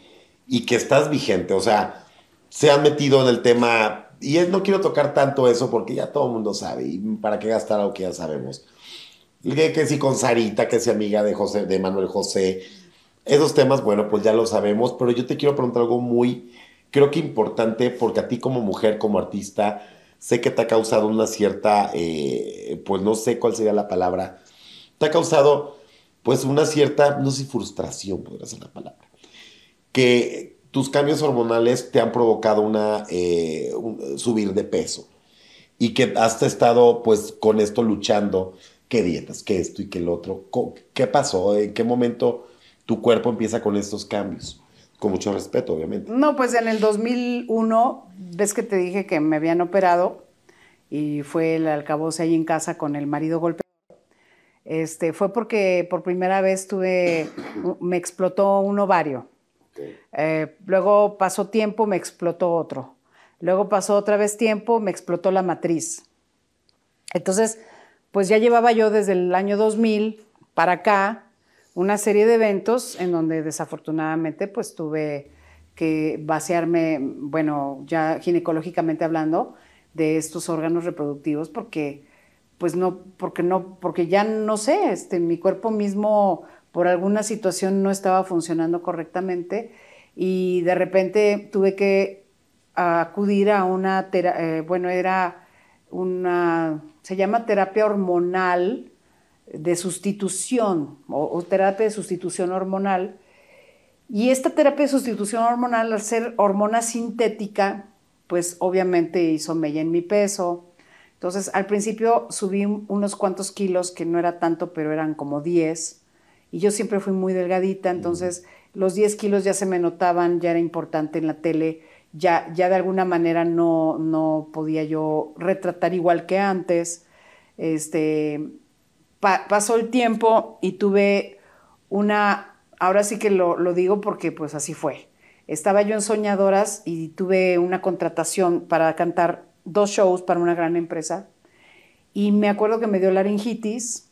[SPEAKER 2] y que estás vigente. O sea, se han metido en el tema, y no quiero tocar tanto eso porque ya todo el mundo sabe, y para qué gastar algo que ya sabemos. Que, que con Sarita, que es amiga de, José, de Manuel José, esos temas, bueno, pues ya lo sabemos, pero yo te quiero preguntar algo muy, creo que importante, porque a ti como mujer, como artista, sé que te ha causado una cierta, eh, pues no sé cuál sería la palabra, te ha causado pues una cierta, no sé, frustración podría ser la palabra que tus cambios hormonales te han provocado una, eh, un, subir de peso y que has estado pues con esto luchando, qué dietas, qué esto y qué el otro, qué pasó, en qué momento tu cuerpo empieza con estos cambios. Con mucho respeto, obviamente.
[SPEAKER 1] No, pues en el 2001, ves que te dije que me habían operado y fue el se ahí en casa con el marido golpeado. Este, fue porque por primera vez tuve, me explotó un ovario. Eh, luego pasó tiempo, me explotó otro. Luego pasó otra vez tiempo, me explotó la matriz. Entonces, pues ya llevaba yo desde el año 2000 para acá una serie de eventos en donde desafortunadamente pues tuve que vaciarme, bueno, ya ginecológicamente hablando, de estos órganos reproductivos porque pues no porque no porque ya no sé, este mi cuerpo mismo por alguna situación no estaba funcionando correctamente y de repente tuve que acudir a una, eh, bueno, era una, se llama terapia hormonal de sustitución o, terapia de sustitución hormonal. Y esta terapia de sustitución hormonal, al ser hormona sintética, pues obviamente hizo mella en mi peso. Entonces, al principio subí unos cuantos kilos, que no era tanto, pero eran como 10 y yo siempre fui muy delgadita, entonces los 10 kilos ya se me notaban, ya era importante en la tele, ya, ya de alguna manera no, podía yo retratar igual que antes. Este, pasó el tiempo y tuve una, ahora sí que lo, lo digo porque pues así fue. Estaba yo en Soñadoras y tuve una contratación para cantar dos shows para una gran empresa y me acuerdo que me dio laringitis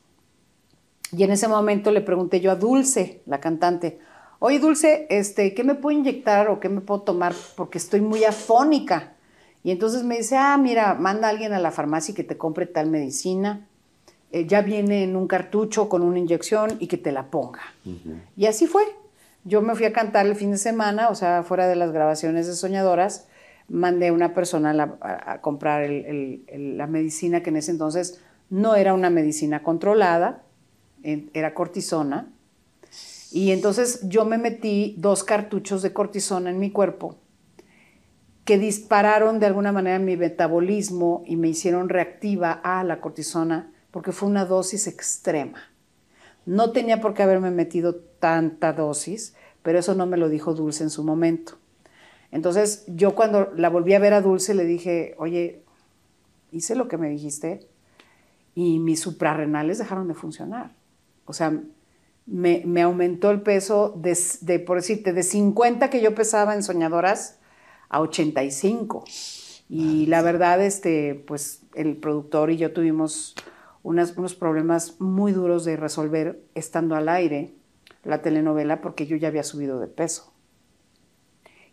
[SPEAKER 1] y en ese momento le pregunté yo a Dulce, la cantante, oye Dulce, este, ¿qué me puedo inyectar o qué me puedo tomar? Porque estoy muy afónica. Y entonces me dice, ah, mira, manda a alguien a la farmacia y que te compre tal medicina. Eh, ya viene en un cartucho con una inyección y que te la ponga. Y así fue. Yo me fui a cantar el fin de semana, o sea, fuera de las grabaciones de Soñadoras, mandé a una persona a, comprar la medicina que en ese entonces no era una medicina controlada, era cortisona. Y entonces yo me metí dos cartuchos de cortisona en mi cuerpo que dispararon de alguna manera mi metabolismo y me hicieron reactiva a la cortisona porque fue una dosis extrema. No tenía por qué haberme metido tanta dosis, pero eso no me lo dijo Dulce en su momento. Entonces yo cuando la volví a ver a Dulce le dije, oye, hice lo que me dijiste y mis suprarrenales dejaron de funcionar. O sea, me, aumentó el peso de, por decirte, de 50 que yo pesaba en soñadoras a 85. Y ah, la verdad, este, pues el productor y yo tuvimos unos problemas muy duros de resolver estando al aire la telenovela porque yo ya había subido de peso.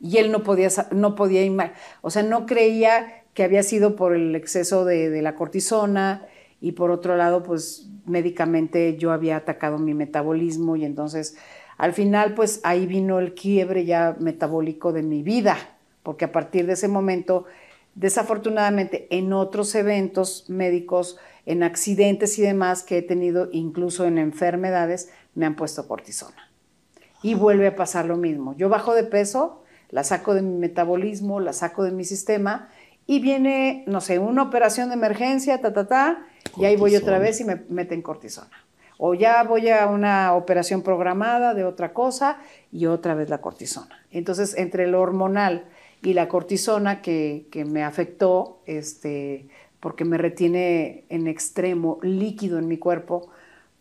[SPEAKER 1] Y él no podía, no podía, o sea, no creía que había sido por el exceso de, de la cortisona y por otro lado, pues médicamente yo había atacado mi metabolismo y entonces al final pues ahí vino el quiebre ya metabólico de mi vida, porque a partir de ese momento, desafortunadamente en otros eventos médicos, en accidentes y demás que he tenido, incluso en enfermedades, me han puesto cortisona. Y vuelve a pasar lo mismo. Yo bajo de peso, la saco de mi metabolismo, la saco de mi sistema, y viene, no sé, una operación de emergencia, ta, ta, ta, y ahí voy otra vez y me meten cortisona. O ya voy a una operación programada de otra cosa y otra vez la cortisona. Entonces, entre lo hormonal y la cortisona que, me afectó, este, porque me retiene en extremo líquido en mi cuerpo,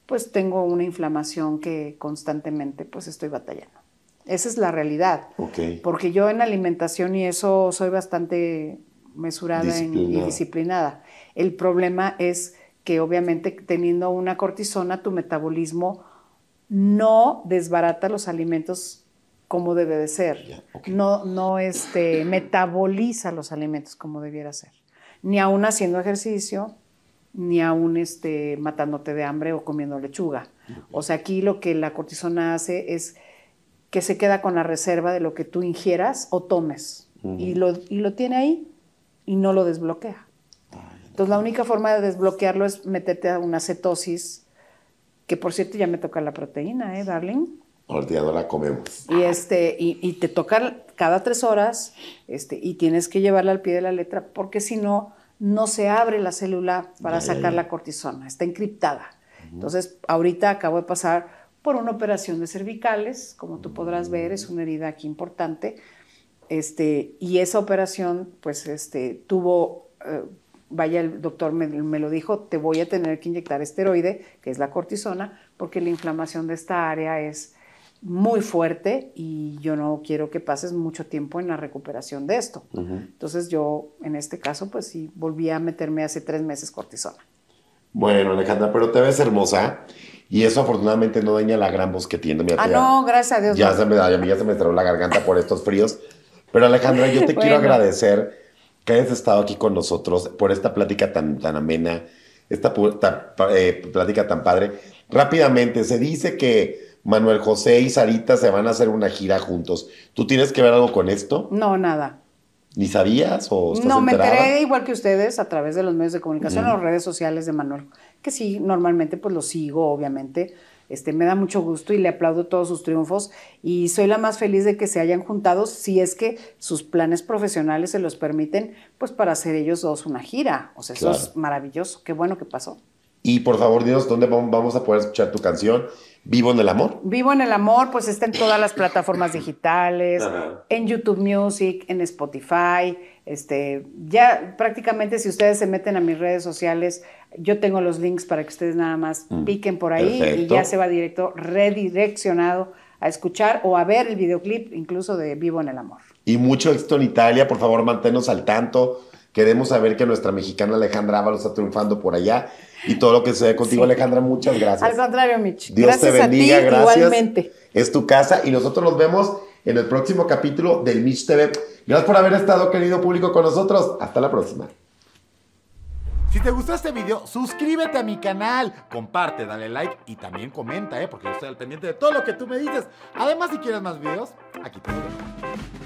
[SPEAKER 1] pues tengo una inflamación que constantemente pues estoy batallando. Esa es la realidad. Porque yo en alimentación y eso soy bastante mesurada y disciplinada. El problema es que obviamente teniendo una cortisona, tu metabolismo no desbarata los alimentos como debe de ser. No, no este, metaboliza los alimentos como debiera ser. Ni aún haciendo ejercicio, ni aún este, matándote de hambre o comiendo lechuga. O sea, aquí lo que la cortisona hace es que se queda con la reserva de lo que tú ingieras o tomes. y, lo, y lo tiene ahí y no lo desbloquea. Entonces la única forma de desbloquearlo es meterte a una cetosis, que por cierto ya me toca la proteína, ¿eh, darling?
[SPEAKER 2] Ahorita la comemos.
[SPEAKER 1] Y, este, y, te toca cada tres horas este, y tienes que llevarla al pie de la letra, porque si no, no se abre la célula para sacar la cortisona, está encriptada. Entonces, ahorita acabo de pasar por una operación de cervicales, como tú podrás ver, es una herida aquí importante, este, y esa operación, pues, este, tuvo, eh, vaya, el doctor me, lo dijo, te voy a tener que inyectar esteroide, que es la cortisona, porque la inflamación de esta área es muy fuerte y yo no quiero que pases mucho tiempo en la recuperación de esto. Entonces yo, en este caso, pues sí, volví a meterme hace tres meses cortisona.
[SPEAKER 2] Bueno, Alejandra, pero te ves hermosa. Y eso afortunadamente no daña la gran voz que tiene. Mira, ah, no,
[SPEAKER 1] gracias a Dios. Ya se me,
[SPEAKER 2] ya, ya se me cerró la garganta por estos fríos. Pero Alejandra, yo te <laughs> quiero agradecer que hayas estado aquí con nosotros por esta plática tan, tan amena, esta eh, plática tan padre. Rápidamente, se dice que Manuel José y Sarita se van a hacer una gira juntos. ¿Tú tienes que ver algo con esto? No, nada. ¿Ni sabías o No, me
[SPEAKER 1] igual que ustedes a través de los medios de comunicación o redes sociales de Manuel, que sí, normalmente pues lo sigo, obviamente este, me da mucho gusto y le aplaudo todos sus triunfos y soy la más feliz de que se hayan juntado si es que sus planes profesionales se los permiten, pues para hacer ellos dos una gira. O sea, eso es maravilloso, qué bueno que pasó.
[SPEAKER 2] Y por favor, Dios, ¿dónde vamos a poder escuchar tu canción? ¿Vivo en el amor?
[SPEAKER 1] Vivo en el amor, pues está en todas las plataformas digitales, en YouTube Music, en Spotify, este, ya prácticamente si ustedes se meten a mis redes sociales, yo tengo los links para que ustedes nada más mm, piquen por ahí y ya se va directo, redireccionado a escuchar o a ver el videoclip incluso de Vivo en el Amor.
[SPEAKER 2] Y mucho éxito en Italia, por favor, manténnos al tanto. Queremos saber que nuestra mexicana Alejandra Ábalos está triunfando por allá y todo lo que se ve contigo, Alejandra, muchas gracias. Al
[SPEAKER 1] contrario, Mitch. Dios te bendiga, gracias.
[SPEAKER 2] Es tu casa y nosotros nos vemos en el próximo capítulo del Mitch TV. Gracias por haber estado, querido público, con nosotros. Hasta la próxima. Si te gustó este video, suscríbete a mi canal, comparte, dale like y también comenta, ¿eh? porque yo estoy al pendiente de todo lo que tú me dices. Además, si quieres más videos, aquí te